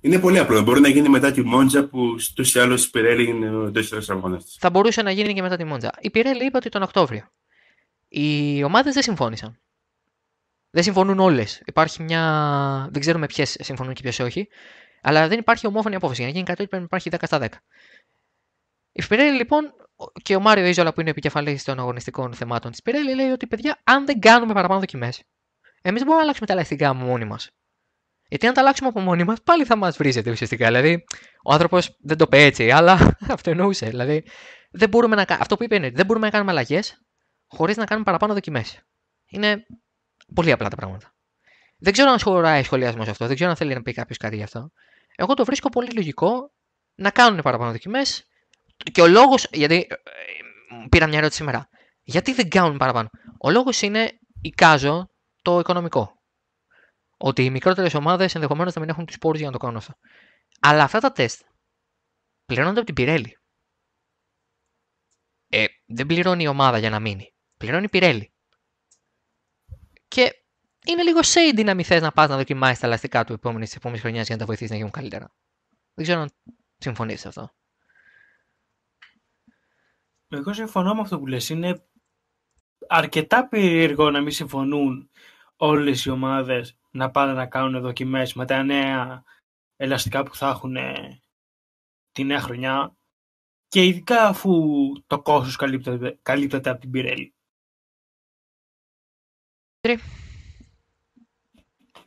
Είναι πολύ απλό. Μπορεί να γίνει μετά τη Μόντζα που στους η Πιρέλη είναι ο δεύτερος αγώνας Θα μπορούσε να γίνει και μετά τη Μόντζα. Η πιρελη ειναι ο τεσσερα αγωνα θα είπε ότι τον Οκτώβριο. Οι ομάδες δεν συμφώνησαν. Δεν συμφωνούν όλες. Υπάρχει μια. Δεν ξέρουμε ποιες συμφωνούν και ποιες όχι. Αλλά δεν υπάρχει ομόφωνη απόφαση. Για να γίνει κάτι πρέπει να υπάρχει 10 στα η Σπιρέλη λοιπόν και ο Μάριο Ιζολα που είναι επικεφαλής των αγωνιστικών θεμάτων της Σπιρέλη λέει ότι παιδιά, αν δεν κάνουμε παραπάνω δοκιμές, εμείς μπορούμε να αλλάξουμε τα ελαστικά μόνοι μας. Γιατί αν τα αλλάξουμε από μόνοι μας, πάλι θα μας βρίζεται ουσιαστικά. Δηλαδή, ο άνθρωπος δεν το πει έτσι, αλλά *laughs* αυτό εννοούσε. Δηλαδή, δεν μπορούμε να... αυτό που είπε είναι ότι δεν μπορούμε να κάνουμε αλλαγές χωρίς να κάνουμε παραπάνω δοκιμές. Είναι πολύ απλά τα πράγματα. Δεν ξέρω αν σχολιάζει σχολιασμός αυτό, δεν ξέρω αν θέλει να πει κάποιος κάτι γι' αυτό. Εγώ το βρίσκω πολύ λογικό να κάνουν παραπάνω δοκιμές, και ο λόγος. Γιατί. Ε, πήρα μια ερώτηση σήμερα. Γιατί δεν κάνουν παραπάνω. Ο λόγος είναι, εικάζω, το οικονομικό. Ότι οι μικρότερες ομάδες ενδεχομένως να μην έχουν τους πόρους για να το κάνουν αυτό. Αλλά αυτά τα τεστ πληρώνονται από την Πιρέλη. Ε, δεν πληρώνει η ομάδα για να μείνει. Πληρώνει η Πιρέλη. Και είναι λίγο shady να μην θες να πας να δοκιμάσεις τα ελαστικά του επόμενης χρονιάς για να τα βοηθήσεις να γίνουν καλύτερα. Δεν ξέρω αν συμφωνείς σε αυτό. Εγώ συμφωνώ με αυτό που λες. Είναι αρκετά περίεργο να μην συμφωνούν όλες οι ομάδες να πάνε να κάνουν δοκιμές με τα νέα ελαστικά που θα έχουν ε, τη νέα χρονιά και ειδικά αφού το κόστος καλύπτεται, καλύπτεται από την Πιρέλη.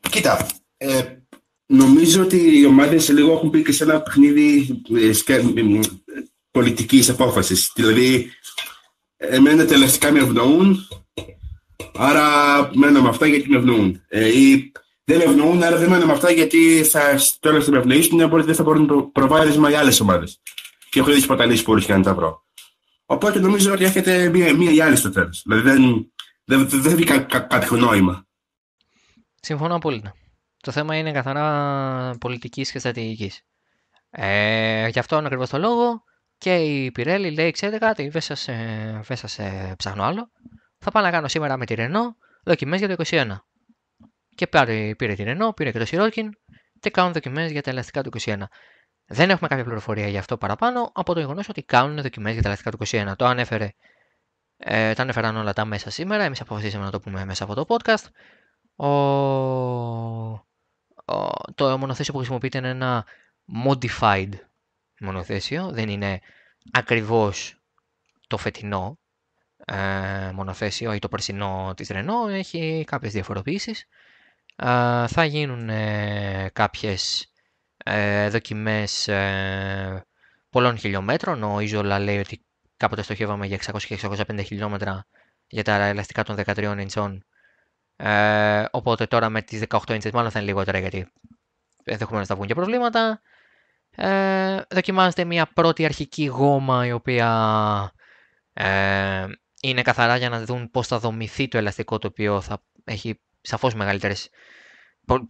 Κοίτα, ε, νομίζω ότι οι ομάδες λίγο έχουν πει και σε ένα παιχνίδι ε, Πολιτικής απόφασης. Δηλαδή, εμένα τελεστικά με ευνοούν, άρα μένω με αυτά γιατί με ευνοούν. Ε, ή δεν με ευνοούν, άρα δεν μένω με αυτά γιατί θα, τώρα θα με ευνοήσουν, μπορεί, δεν θα μπορούν το προβάδισμα για άλλες ομάδες. Και έχω δει παταλείς που ορίστηκαν να τα βρω. Οπότε νομίζω ότι έχετε μία, μία ή άλλη στο τέλος. Δηλαδή δεν, δεν, δεν κα, κα, κάποιο νόημα. Συμφωνώ απόλυτα. Το θέμα είναι καθαρά πολιτικής και στρατηγικής. Ε, γι' αυτόν ακριβώς το λόγο και η Πιρέλη λέει: Ξέρετε κάτι, δεν σας ε, ε, ψάχνω άλλο. Θα πάω να κάνω σήμερα με τη Ρενό δοκιμές για το 21. Και πάρει, πήρε τη Ρενό, πήρε και το Σιρόκιν και κάνουν δοκιμές για τα ελαστικά του 21. Δεν έχουμε κάποια πληροφορία γι' αυτό παραπάνω από το γεγονός ότι κάνουν δοκιμές για τα ελαστικά του 21. Το ανέφερε, ε, τα ανέφεραν όλα τα μέσα σήμερα. Εμείς αποφασίσαμε να το πούμε μέσα από το podcast. Ο, ο, το μονοθέσιο που χρησιμοποιείται είναι ένα modified μονοθέσιο, δεν είναι ακριβώς το φετινό ε, μονοθέσιο ή το περσινό της Renault, έχει κάποιες διαφοροποιήσεις. Ε, θα γίνουν ε, κάποιες ε, δοκιμές ε, πολλών χιλιόμετρων. Ο Ιζολα λέει ότι κάποτε στοχεύαμε για 600 650 χιλιόμετρα για τα ελαστικά των 13 ιντσών. οπότε τώρα με τις 18 ιντσες μάλλον θα είναι λιγότερα γιατί ενδεχομένως θα βγουν και προβλήματα ε, δοκιμάζεται μια πρώτη αρχική γόμα η οποία ε, είναι καθαρά για να δουν πώς θα δομηθεί το ελαστικό το οποίο θα έχει σαφώς μεγαλύτερες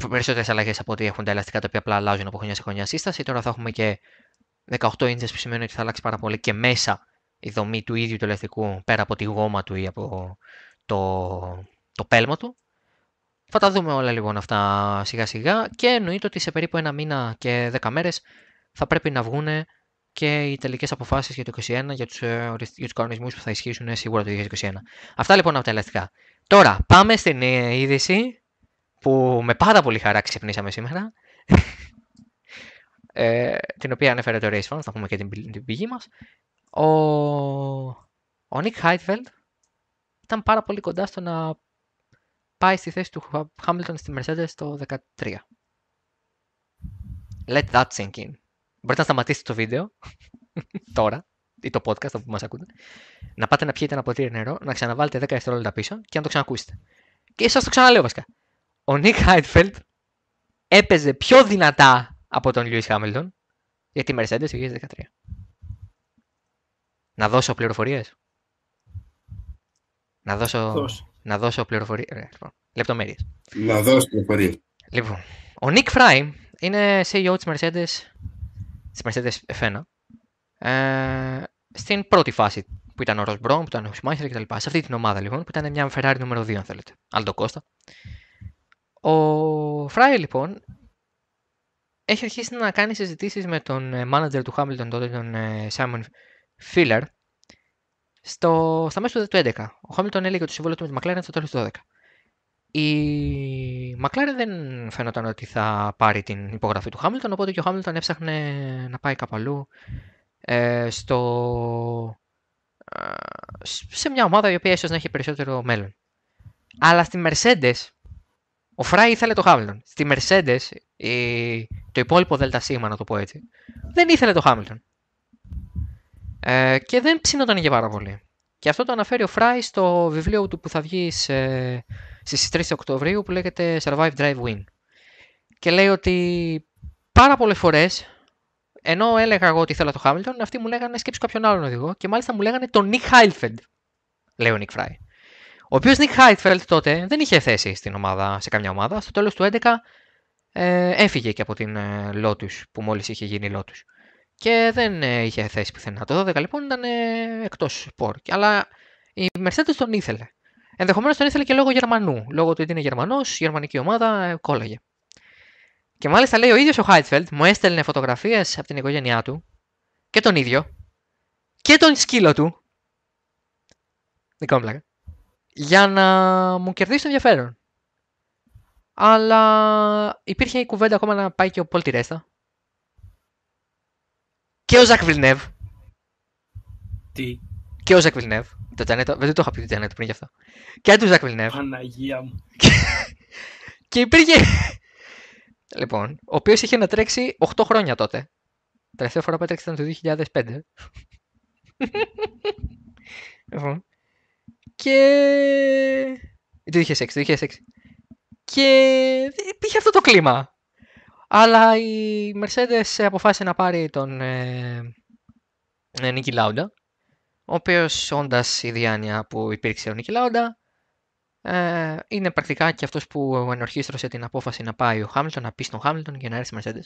περισσότερες αλλαγές από ό,τι έχουν τα ελαστικά τα οποία απλά αλλάζουν από χρονιά σε χρονιά σύσταση. Τώρα θα έχουμε και 18 ίντσες που σημαίνει ότι θα αλλάξει πάρα πολύ και μέσα η δομή του ίδιου του ελαστικού πέρα από τη γόμα του ή από το, το πέλμα του. Θα τα δούμε όλα λοιπόν αυτά σιγά σιγά και εννοείται ότι σε περίπου ένα μήνα και 10 μέρες θα πρέπει να βγουν και οι τελικές αποφάσεις για το 2021, για τους τους ε, κανονισμούς που θα ισχύσουν ε, σίγουρα το 2021. Αυτά λοιπόν από τα ελαστικά. Τώρα, πάμε στην ε, είδηση που με πάρα πολύ χαρά ξυπνήσαμε σήμερα. ε, την οποία ανέφερε το Race θα πούμε και την, πηγή μας. Ο, ο Nick Heidfeld ήταν πάρα πολύ κοντά στο να πάει στη θέση του Hamilton στη Mercedes το 2013. Let that sink in μπορείτε να σταματήσετε το βίντεο *laughs* τώρα ή το podcast που μας ακούτε, να πάτε να πιείτε ένα ποτήρι νερό, να ξαναβάλετε 10 δευτερόλεπτα πίσω και να το ξανακούσετε. Και σας το ξαναλέω βασικά. Ο Νίκ Χάιντφελτ έπαιζε πιο δυνατά από τον Λιούις Χάμιλτον για τη Mercedes το 2013. Να δώσω πληροφορίες. Να δώσω, να δώσω πληροφορίες. Λεπτομέρειε. Λοιπόν, λεπτομέρειες. Να δώσω πληροφορίες. Λοιπόν, ο Νίκ Φράι είναι CEO τη Mercedes τη Mercedes F1 ε, στην πρώτη φάση που ήταν ο Ροσμπρόμ, που ήταν ο Σιμάχερ κτλ. Σε αυτή την ομάδα λοιπόν, που ήταν μια Ferrari νούμερο 2, αν θέλετε. το Κώστα. Ο Φράι λοιπόν έχει αρχίσει να κάνει συζητήσεις με τον ε, manager του Χάμιλτον τότε, τον Σάιμον ε, Φίλερ, στο, στα μέσα του 2011. Ο Χάμιλτον έλεγε ότι το συμβόλαιο του με τη Μακλάρεν το τέλο του 2012. Η McLaren δεν φαίνονταν ότι θα πάρει την υπογραφή του Χάμιλτον, οπότε και ο Χάμιλτον έψαχνε να πάει κάπου αλλού ε, στο, ε, σε μια ομάδα η οποία ίσως να έχει περισσότερο μέλλον. Αλλά στη Mercedes, ο Φράι ήθελε το Χάμιλτον. Στη Mercedes, η, το υπόλοιπο ΔΣ, να το πω έτσι, δεν ήθελε το Χάμιλτον. Ε, και δεν ψήνονταν για πάρα πολύ. Και αυτό το αναφέρει ο Φράι στο βιβλίο του που θα βγει σε Στις 3 Οκτωβρίου που λέγεται Survive Drive Win. Και λέει ότι πάρα πολλές φορές, ενώ έλεγα εγώ ότι ήθελα το Χάμιλτον, αυτοί μου λέγανε σκέψη κάποιον άλλον οδηγό και μάλιστα μου λέγανε τον Nick Χάιλφεντ, λέει ο Νίκ Φράι. Ο οποίος Νίκ Χάιλφεντ τότε δεν είχε θέση στην ομάδα, σε καμιά ομάδα. Στο τέλος του 2011 ε, έφυγε και από την Lotus ε, που μόλις είχε γίνει Lotus. Και δεν ε, είχε θέση πουθενά. Το 2012 λοιπόν ήταν ε, εκτός σπορ. Αλλά η Mercedes τον ήθελε. Ενδεχομένως τον ήθελε και λόγω Γερμανού. Λόγω του ότι είναι Γερμανός, η γερμανική ομάδα ε, κόλλαγε. Και μάλιστα λέει ο ίδιος ο Χάιτφελτ μου έστελνε φωτογραφίες από την οικογένειά του και τον ίδιο και τον σκύλο του. Δικό μου Για να μου κερδίσει το ενδιαφέρον. Αλλά υπήρχε η κουβέντα ακόμα να πάει και ο Πολ Τιρέστα. Και ο Ζακ Βιλνεύ. Τι. Και ο Ζακ Βιλνεύ. Το Τζανέτο, δεν το είχα πει το Τζανέτο πριν γι' αυτό. Και του Ζακ Βιλνεύ. Παναγία μου. και υπήρχε. λοιπόν, ο οποίος είχε να τρέξει 8 χρόνια τότε. Τελευταία φορά που έτρεξε ήταν το 2005. λοιπόν. Και. Το 2006, το 2006. Και υπήρχε αυτό το κλίμα. Αλλά η Mercedes αποφάσισε να πάρει τον ε, ε Νίκη Λάουντα ο οποίος όντας η διάνοια που υπήρξε ο Λάοντα, ε, είναι πρακτικά και αυτός που ενορχίστρωσε την απόφαση να πάει ο Χάμιλτον, να πει στον Χάμιλτον για να έρθει η Mercedes.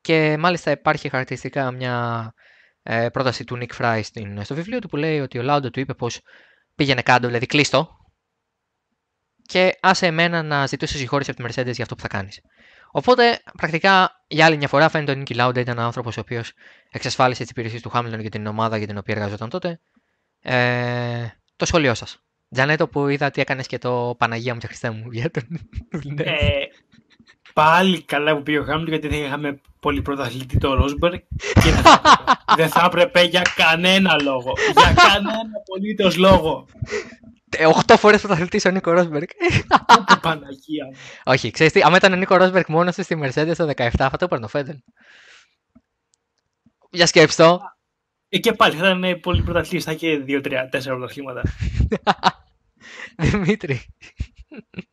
Και μάλιστα υπάρχει χαρακτηριστικά μια ε, πρόταση του Νίκ Φράι στην, στο βιβλίο του που λέει ότι ο Λάοντα του είπε πως πήγαινε κάτω, δηλαδή κλείστο, και άσε εμένα να ζητήσω συγχώρηση από τη Mercedes για αυτό που θα κάνεις. Οπότε, πρακτικά για άλλη μια φορά, φαίνεται ότι ο Νίκη Λάουντα ήταν ένα άνθρωπος ο οποίος εξασφάλισε τις υπηρεσίες του Χάμιλτον για την ομάδα για την οποία εργαζόταν τότε ε, το σχολείο σας. Τζανέτο που είδα τι έκανες και το Παναγία μου και Χριστέ μου για τον ε, Πάλι καλά που πήγε ο Χάμιλτον γιατί δεν είχαμε πολύ πρωταθλητή το Ρόσμπεργκ και *laughs* δεν θα έπρεπε για κανένα λόγο. Για κανένα απολύτως λόγο. 8 ε, φορές πρωταθλητής ο Νίκο Ρόσμπεργκ. Παναγία. Όχι, ξέρεις τι, άμα ήταν ο Νίκο Ροσμπερκ μόνο στη Mercedes το 17, θα το έπαιρνε ο Φέντελ. Για σκέψτε το. Ε, και πάλι θα ήταν ε, πολύ πρωταθλής, θα ειχε δυο δύο-τρία, τέσσερα πρωταθληματα *laughs* Δημήτρη.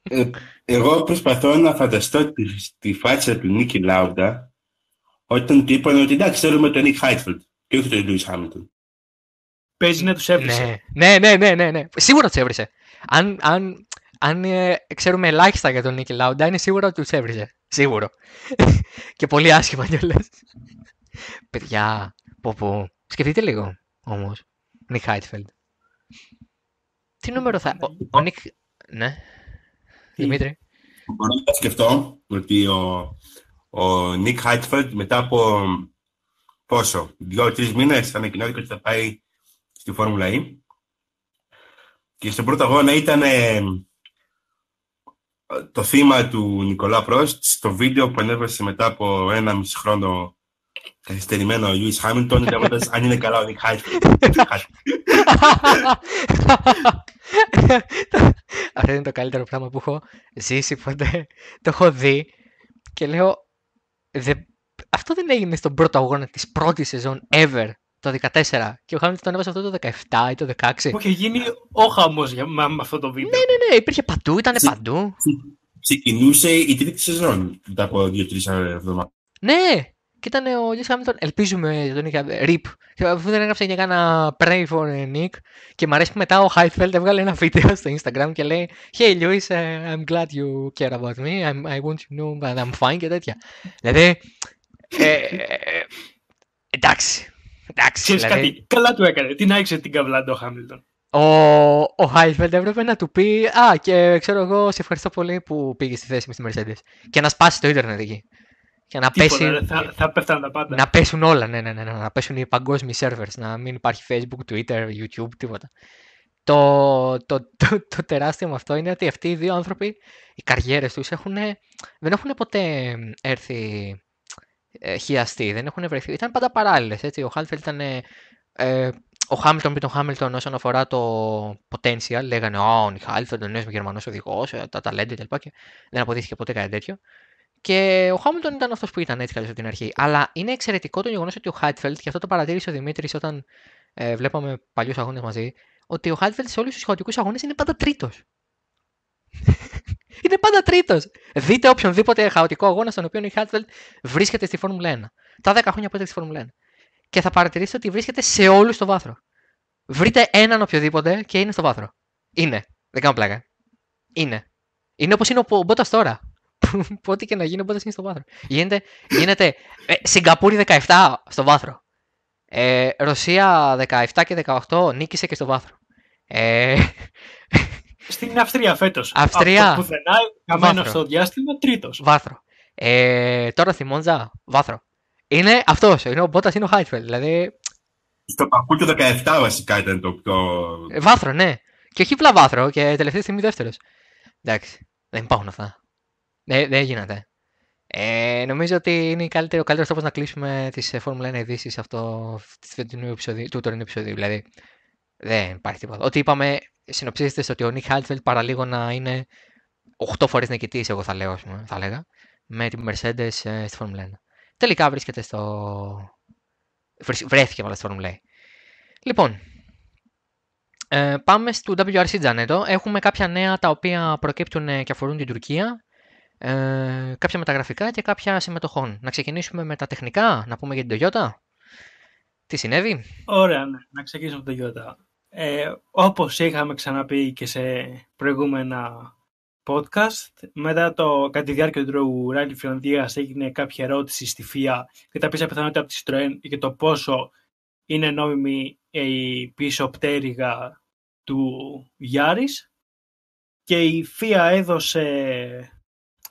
Ε, εγώ προσπαθώ να φανταστώ τη, τη φάτσα του Νίκη Λάουντα όταν του είπαν ότι εντάξει θέλουμε τον Νίκ Χάιτφελτ και όχι τον Λούι Χάμιλτον. Παίζει να τους έβρισε. Ναι, ναι, ναι, ναι, ναι. Σίγουρα τους έβρισε. Αν, αν, αν ξέρουμε ελάχιστα για τον Νίκη Λάουντα, είναι σίγουρα ότι τους έβρισε. Σίγουρο. *laughs* και πολύ άσχημα κιόλας. Παιδιά, πω πω. Σκεφτείτε λίγο όμω, Νικ Χάιτφελντ. Τι ε, νούμερο θα... Ναι. Ο, ο Νικ... Ναι. Δημήτρη. Μπορώ να σκεφτώ ότι ο, ο Νικ Χάιτφελντ μετά από πόσο, δύο-τρει μήνε ανακοινώθηκε ότι θα πάει στη Φόρμουλα E. Και στον πρώτο αγώνα ήταν ε, το θύμα του Νικολά Πρόστ στο βίντεο που ανέβασε μετά από ένα μισή χρόνο Καθυστερημένο ο Λιούις Χάμιλτον λέγοντας *laughs* αν είναι καλά ο Νικ *laughs* Αυτό είναι το καλύτερο πράγμα που έχω ζήσει ποτέ. Το έχω δει και λέω αυτό δεν έγινε στον πρώτο αγώνα της πρώτης σεζόν ever το 14 και ο Χάμιλτον τον έβασε αυτό το 17 ή το 16. Όχι, είχε γίνει ο χαμός με αυτό το βίντεο. Ναι, ναι, ναι, υπήρχε παντού, ήταν παντού. Ξεκινούσε η τρίτη σεζόν μετά από 2-3 εβδομάδες. Ναι, και ήταν ο Λιούις Χάμιλτον, ελπίζουμε τον είχε ρίπ. Αφού δεν έγραψε για κανένα pray for Nick. Και μου αρέσει που μετά ο Χάιφελτ έβγαλε ένα βίντεο στο Instagram και λέει Hey Λιούις, ε, I'm glad you care about me. I'm, I want you to know that I'm fine και τέτοια. δηλαδή. Ε, ε, ε εντάξει. Εντάξει. Δηλαδή... Κάτι, καλά του έκανε. Την άρχισε την καβλάντα ο Χάμιλτον. Ο, ο Χάιφελντ έπρεπε να του πει Α, και ξέρω εγώ, σε ευχαριστώ πολύ που πήγες στη θέση μου στη Mercedes. Και να σπάσει το Ιντερνετ εκεί. Και να, θα, θα πέφτουν τα πάντα. να πέσουν όλα, ναι, ναι, ναι, ναι, να πέσουν οι παγκόσμιοι servers, να μην υπάρχει Facebook, Twitter, YouTube, τίποτα. Το, το, το, τεράστιο με αυτό είναι ότι αυτοί οι δύο άνθρωποι, οι καριέρες τους έχουν, δεν έχουν ποτέ έρθει ε, δεν έχουν βρεθεί. Ήταν πάντα παράλληλες, έτσι. Ο Χάλφελ ήταν ε, ο Χάμιλτον με τον Χάμιλτον όσον αφορά το potential, λέγανε ο Χάλφελ, ο νέος Γερμανός οδηγός, ε, τα ταλέντα κλπ. Και δεν αποδείχθηκε ποτέ κάτι τέτοιο. Και ο Χάμιλτον ήταν αυτός που ήταν έτσι καλύτερα από την αρχή. Αλλά είναι εξαιρετικό το γεγονός ότι ο Χάιτφελτ, και αυτό το παρατήρησε ο Δημήτρης όταν ε, βλέπαμε παλιούς αγώνες μαζί, ότι ο Χάιτφελτ σε όλους τους σχολικού αγώνες είναι πάντα τρίτος. *laughs* είναι πάντα τρίτος. Δείτε οποιονδήποτε χαοτικό αγώνα στον οποίο ο Χάιτφελτ βρίσκεται στη Φόρμουλα 1. Τα 10 χρόνια που στη Φόρμουλα 1. Και θα παρατηρήσετε ότι βρίσκεται σε όλους στο βάθρο. Βρείτε έναν οποιοδήποτε και είναι στο βάθρο. Είναι. Δεν κάνω πλάκα. Είναι. Είναι όπως είναι ο Μπότας τώρα. *laughs* ό,τι και να γίνει, οπότε είναι στο βάθρο. Γίνεται, γίνεται ε, Σιγκαπούρη 17 στο βάθρο. Ε, Ρωσία 17 και 18 νίκησε και στο βάθρο. Ε, Στην Αυστρία φέτος. Αυστρία. Από πουθενά, καμένο στο διάστημα, τρίτος. Βάθρο. Ε, τώρα Μόντζα, βάθρο. Είναι αυτός. Είναι ο Μπότας, είναι ο Χάιτφελ. Δηλαδή... Στο παππούκι 17 βασικά ήταν το. το... Ε, βάθρο, ναι. Και όχι απλά βάθρο και τελευταία στιγμή δεύτερος. Εντάξει. Δεν υπάρχουν αυτά. Δεν, ναι, δεν γίνεται. Ε, νομίζω ότι είναι καλύτερο ο καλύτερος τρόπος να κλείσουμε τις ε, Formula 1 ειδήσει του τωρινού επεισοδίου. Δηλαδή, δεν υπάρχει τίποτα. Ό,τι είπαμε, συνοψίζεται στο ότι ο Νίκ Χάλτφελτ παραλίγο να είναι 8 φορές νικητής, εγώ θα, λέω, θα λέγα, με την Mercedes ε, στη Formula 1. Τελικά βρίσκεται στο. Βρέθηκε μάλλον στη Formula 1. Λοιπόν, ε, πάμε στο WRC Τζανέτο. Έχουμε κάποια νέα τα οποία προκύπτουν ε, και αφορούν την Τουρκία ε, κάποια μεταγραφικά και κάποια συμμετοχών. Να ξεκινήσουμε με τα τεχνικά, να πούμε για την Toyota. Τι συνέβη? Ωραία, ναι. να ξεκινήσουμε με την Toyota. Ε, όπως είχαμε ξαναπεί και σε προηγούμενα podcast, μετά το, κατά τη διάρκεια του Ράλι Φιλανδίας έγινε κάποια ερώτηση στη ΦΙΑ και τα πίσω πιθανότητα από τη Στροέν και το πόσο είναι νόμιμη η πίσω πτέρυγα του Γιάρης και η ΦΙΑ έδωσε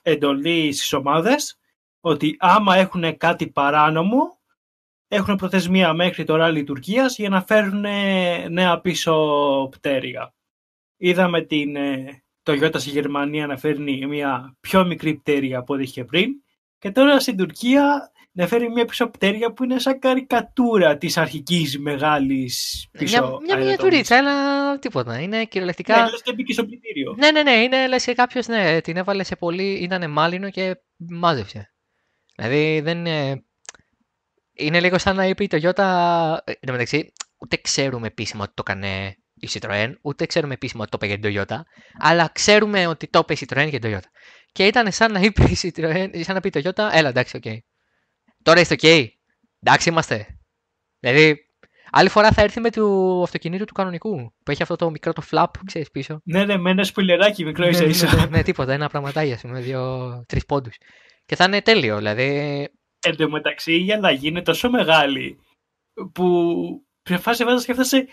εντολή στις ομάδες ότι άμα έχουν κάτι παράνομο έχουν προθεσμία μέχρι το λειτουργίας για να φέρουν νέα πίσω πτέρυγα. Είδαμε την, το ε, Ιώτα στη Γερμανία να φέρνει μια πιο μικρή πτέρυγα από ό,τι είχε πριν και τώρα στην Τουρκία να φέρει μια πισωπτέρια που είναι σαν καρικατούρα της αρχικής μεγάλης πίσω. Μια, μια μινιατουρίτσα, αλλά τίποτα. Είναι κυριολεκτικά. Ναι, λες και μπήκε στο πλυντήριο. Ναι, ναι, ναι. Είναι λες και κάποιος, ναι, την έβαλε σε πολύ. ήταν μάλινο και μάζευσε. Δηλαδή δεν είναι. Είναι λίγο σαν να είπε η Toyota... Ε, εν τω μεταξύ, ούτε ξέρουμε επίσημα ότι το έκανε η Citroën, ούτε ξέρουμε επίσημα ότι το έπαιγε για την Toyota, αλλά ξέρουμε ότι το είπε η Citroën για την Toyota. Και ήταν σαν να είπε η Citroën, σαν να πει η Toyota, έλα εντάξει, οκ. Okay. Τώρα είστε οκ, Εντάξει είμαστε. Δηλαδή, άλλη φορά θα έρθει με το αυτοκίνητο του κανονικού που έχει αυτό το μικρό το flap, ξέρεις πίσω. Ναι, ναι, με ένα σπουλεράκι μικρό ίσα ναι, ναι, ίσα. Ναι, ναι, τίποτα. Ένα πραγματάκι, με δύο-τρει πόντους. Και θα είναι τέλειο, δηλαδή. Εν τω μεταξύ, η αλλαγή είναι τόσο μεγάλη που σε φάση βέβαια σκέφτεσαι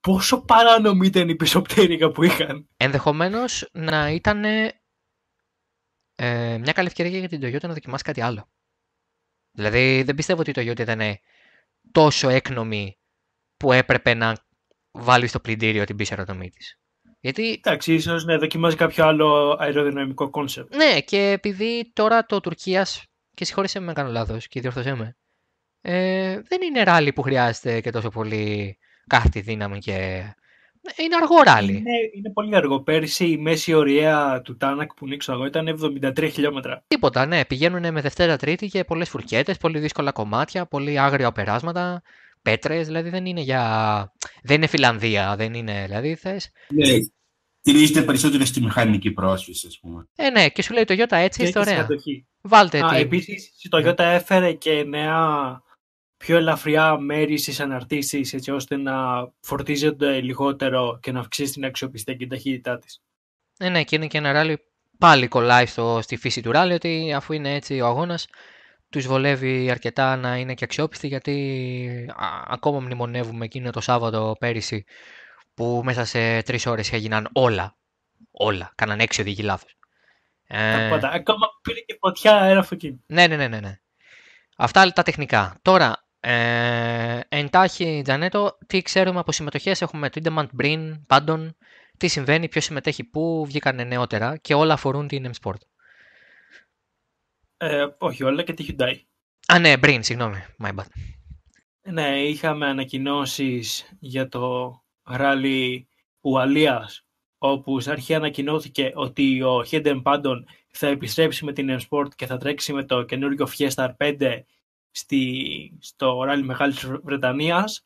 πόσο παράνομη ήταν η πισωπτήρικα που είχαν. Ενδεχομένως να ήταν ε, μια καλή ευκαιρία για την Toyota να δοκιμάσει κάτι άλλο. Δηλαδή δεν πιστεύω ότι το Toyota ήταν τόσο έκνομη που έπρεπε να βάλει στο πλυντήριο την πίσω αεροδρομή της. Γιατί... Εντάξει, ίσως να δοκιμάζει κάποιο άλλο αεροδυναμικό κόνσεπτ. Ναι, και επειδή τώρα το Τουρκίας. και συγχωρήστε με, κάνω λάθος και διορθωσέ με. Ε, δεν είναι ράλι που χρειάζεται και τόσο πολύ κάθε δύναμη και είναι αργό ράλι. Είναι, είναι πολύ αργό. Πέρυσι η μέση ωραία του Τάνακ που νίξω εγώ ήταν 73 χιλιόμετρα. Τίποτα, ναι. Πηγαίνουν με Δευτέρα-Τρίτη και πολλές φουρκέτες, πολύ δύσκολα κομμάτια, πολύ άγρια περάσματα. Πέτρες, δηλαδή δεν είναι για. Δεν είναι Φιλανδία, δεν είναι. Δηλαδή θες. Ναι, περισσότερο στη μηχανική πρόσφυση, ας πούμε. Ε, ναι, και σου λέει το Ιώτα έτσι, ιστορία. Βάλτε. επίση το Ιώτα έφερε και νέα πιο ελαφριά μέρη στις αναρτήσεις έτσι ώστε να φορτίζονται λιγότερο και να αυξήσει την αξιοπιστία και την ταχύτητά της. Ναι, ναι, και είναι και ένα ράλι πάλι κολλάει στο, στη φύση του ράλι ότι αφού είναι έτσι ο αγώνας τους βολεύει αρκετά να είναι και αξιόπιστοι γιατί ακόμα μνημονεύουμε εκείνο το Σάββατο πέρυσι που μέσα σε τρεις ώρες έγιναν όλα. Όλα. Κάναν έξι οδηγοί λάθος. Ε, ακόμα πήρε και φωτιά αέρα ναι, ναι, ναι, ναι, ναι. Αυτά τα τεχνικά. Τώρα, ε, εντάχει, Τζανέτο, τι ξέρουμε από συμμετοχές. Έχουμε το Ιντεμαντ Μπριν, πάντων, τι συμβαίνει, ποιος συμμετέχει, πού βγήκαν νεότερα και όλα αφορούν την M-Sport. Ε, όχι όλα και τη Hyundai. Α, ναι, Μπριν, συγγνώμη, my bad. Ναι, είχαμε ανακοινώσεις για το ράλι Ουαλίας, όπου σε αρχή ανακοινώθηκε ότι ο Χέντεμ Πάντων θα επιστρέψει με την M-Sport και θα τρέξει με το καινούργιο Fiesta R5 στη, στο ράλι Μεγάλης Βρετανίας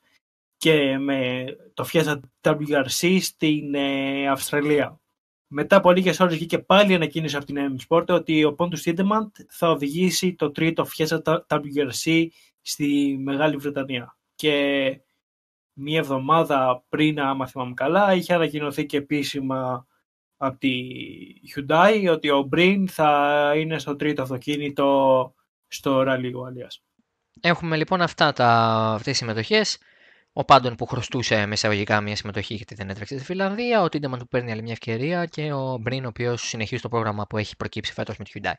και με το Fiesta WRC στην ε, Αυστραλία. Μετά από λίγες ώρες βγήκε πάλι ανακοίνωση από την M Sport ότι ο Πόντους Τίτεμαντ θα οδηγήσει το τρίτο Fiesta WRC στη Μεγάλη Βρετανία. Και μία εβδομάδα πριν, άμα θυμάμαι καλά, είχε ανακοινωθεί και επίσημα από τη Hyundai ότι ο Μπριν θα είναι στο τρίτο αυτοκίνητο στο ράλι Ουαλίας. Έχουμε λοιπόν αυτά τα, αυτές τις συμμετοχές. Ο Πάντων που χρωστούσε μεσαγωγικά μια συμμετοχή γιατί δεν έτρεξε στη Φιλανδία, ο Τίντεμαν που παίρνει άλλη μια ευκαιρία και ο Μπριν ο οποίος συνεχίζει το πρόγραμμα που έχει προκύψει φέτος με τη Hyundai.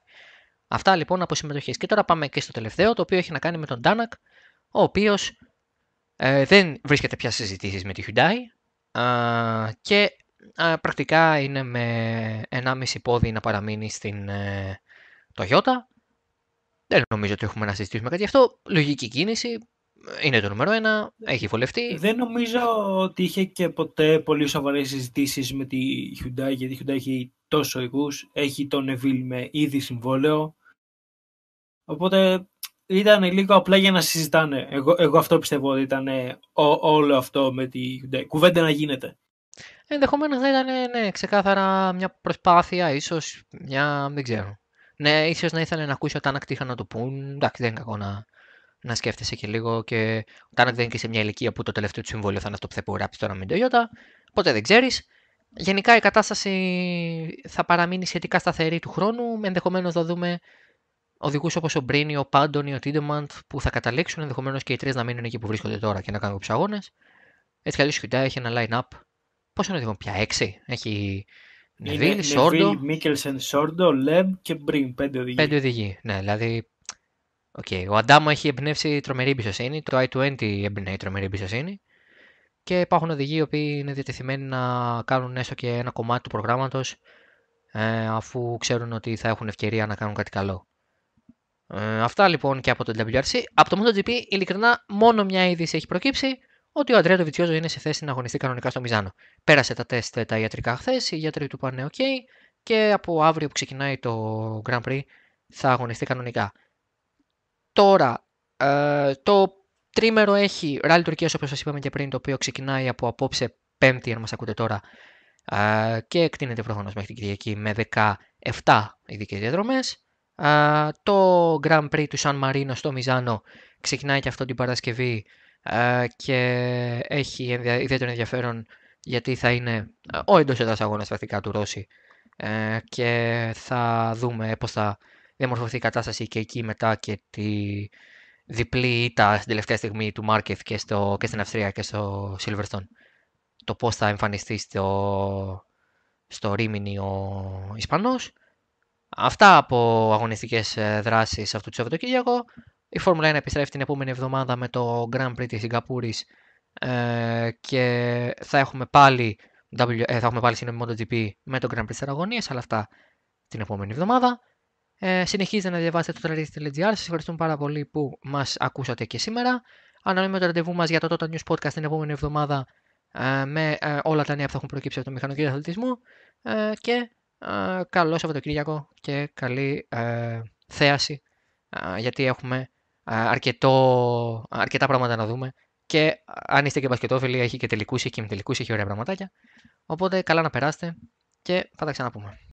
Αυτά λοιπόν από συμμετοχές. Και τώρα πάμε και στο τελευταίο, το οποίο έχει να κάνει με τον Τάνακ, ο οποίος ε, δεν βρίσκεται πια σε συζητήσεις με τη Hyundai α, και πρακτικά είναι με 1,5 πόδι να παραμείνει στην ε, Toyota δεν νομίζω ότι έχουμε να συζητήσουμε κάτι γι' αυτό. Λογική κίνηση. Είναι το νούμερο ένα. Έχει βολευτεί. Δεν νομίζω ότι είχε και ποτέ πολύ σοβαρές συζητήσεις με τη Hyundai, γιατί η Hyundai έχει τόσο οικού. Έχει τον Neville με ήδη συμβόλαιο. Οπότε ήταν λίγο απλά για να συζητάνε. Εγώ, εγώ αυτό πιστεύω ότι ήταν όλο αυτό με τη Hyundai. Κουβέντα να γίνεται. Ενδεχομένως να ήταν ναι, ξεκάθαρα μια προσπάθεια, ίσως μια. δεν ξέρω ναι, ίσως να ήθελε να ακούσει ο Τάνακ τι είχαν να του πούν. Εντάξει, δεν είναι κακό να, να σκέφτεσαι και λίγο. Και ο Τάνακ δεν είναι και σε μια ηλικία που το τελευταίο του συμβόλαιο θα είναι αυτό που θα υπογράψει τώρα με την Toyota. Ποτέ δεν ξέρεις. Γενικά η κατάσταση θα παραμείνει σχετικά σταθερή του χρόνου. Ενδεχομένως θα δούμε οδηγούς όπως ο Μπρίνι, ο ή ο Τίντεμαντ που θα καταλήξουν. Ενδεχομένως και οι τρεις να μείνουν εκεί που βρίσκονται τώρα και να κάνουν τους αγώνες. Έτσι κι αλλιώς η έχει ένα line-up. Πόσο πια, 6. Έχει ναι, Νεδίν, Σόρντο. Μίκελσεν, Σόρντο, Λεμ και Μπριν. Πέντε οδηγοί. Πέντε οδηγοί. Ναι, δηλαδή. Okay. Ο Αντάμα έχει εμπνεύσει τρομερή εμπιστοσύνη. Το i20 εμπνέει τρομερή εμπιστοσύνη. Και υπάρχουν οδηγοί οι οποίοι είναι διατεθειμένοι να κάνουν έστω και ένα κομμάτι του προγράμματος ε, αφού ξέρουν ότι θα έχουν ευκαιρία να κάνουν κάτι καλό. Ε, αυτά λοιπόν και από το WRC. Από το MotoGP, ειλικρινά, μόνο μια είδηση έχει προκύψει ότι ο Αντρέα Ντοβιτσιόζο είναι σε θέση να αγωνιστεί κανονικά στο Μιζάνο. Πέρασε τα τεστ ε, τα ιατρικά χθες, οι γιατροί του πάνε OK και από αύριο που ξεκινάει το Grand Prix θα αγωνιστεί κανονικά. Τώρα, ε, το τρίμερο έχει ράλι Τουρκίας όπως σας είπαμε και πριν, το οποίο ξεκινάει από απόψε πέμπτη, αν μας ακούτε τώρα, ε, και εκτείνεται προφανώς μέχρι την Κυριακή με 17 ειδικές διαδρομές. το Grand Prix του Σαν Μαρίνο στο Μιζάνο ξεκινάει και αυτό την Παρασκευή και έχει ιδιαίτερο ενδιαφέρον γιατί θα είναι ο εντός έδρα αγώνας πρακτικά του Ρώση ε, και θα δούμε πώς θα διαμορφωθεί η κατάσταση και εκεί μετά και τη διπλή ήττα στην τελευταία στιγμή του Μάρκεθ και, στο, και στην Αυστρία και στο Silverstone. Το πώς θα εμφανιστεί στο, στο Ρίμινι ο Ισπανός. Αυτά από αγωνιστικές ε, δράσεις αυτού του Σαββατοκύριακο. Η Φόρμουλα 1 επιστρέφει την επόμενη εβδομάδα με το Grand Prix της Σιγκαπούρης ε, και θα έχουμε πάλι, w, ε, πάλι με το Grand Prix της Αραγωνίας, αλλά αυτά την επόμενη εβδομάδα. Ε, συνεχίζετε να διαβάσετε το Σας ευχαριστούμε πάρα πολύ που μας ακούσατε και σήμερα. Αναλύουμε το ραντεβού μας για το Total News Podcast την επόμενη εβδομάδα ε, με ε, όλα τα νέα που θα έχουν προκύψει από το Μηχανοκύριο αθλητισμό. αθλητισμού. Ε, και ε, καλό Σαββατοκύριακο και καλή ε, θέαση γιατί έχουμε αρκετό, αρκετά πράγματα να δούμε. Και αν είστε και μπασκετόφιλοι, έχει και τελικούς, έχει και τελικού, έχει ωραία πραγματάκια. Οπότε καλά να περάσετε και θα τα ξαναπούμε.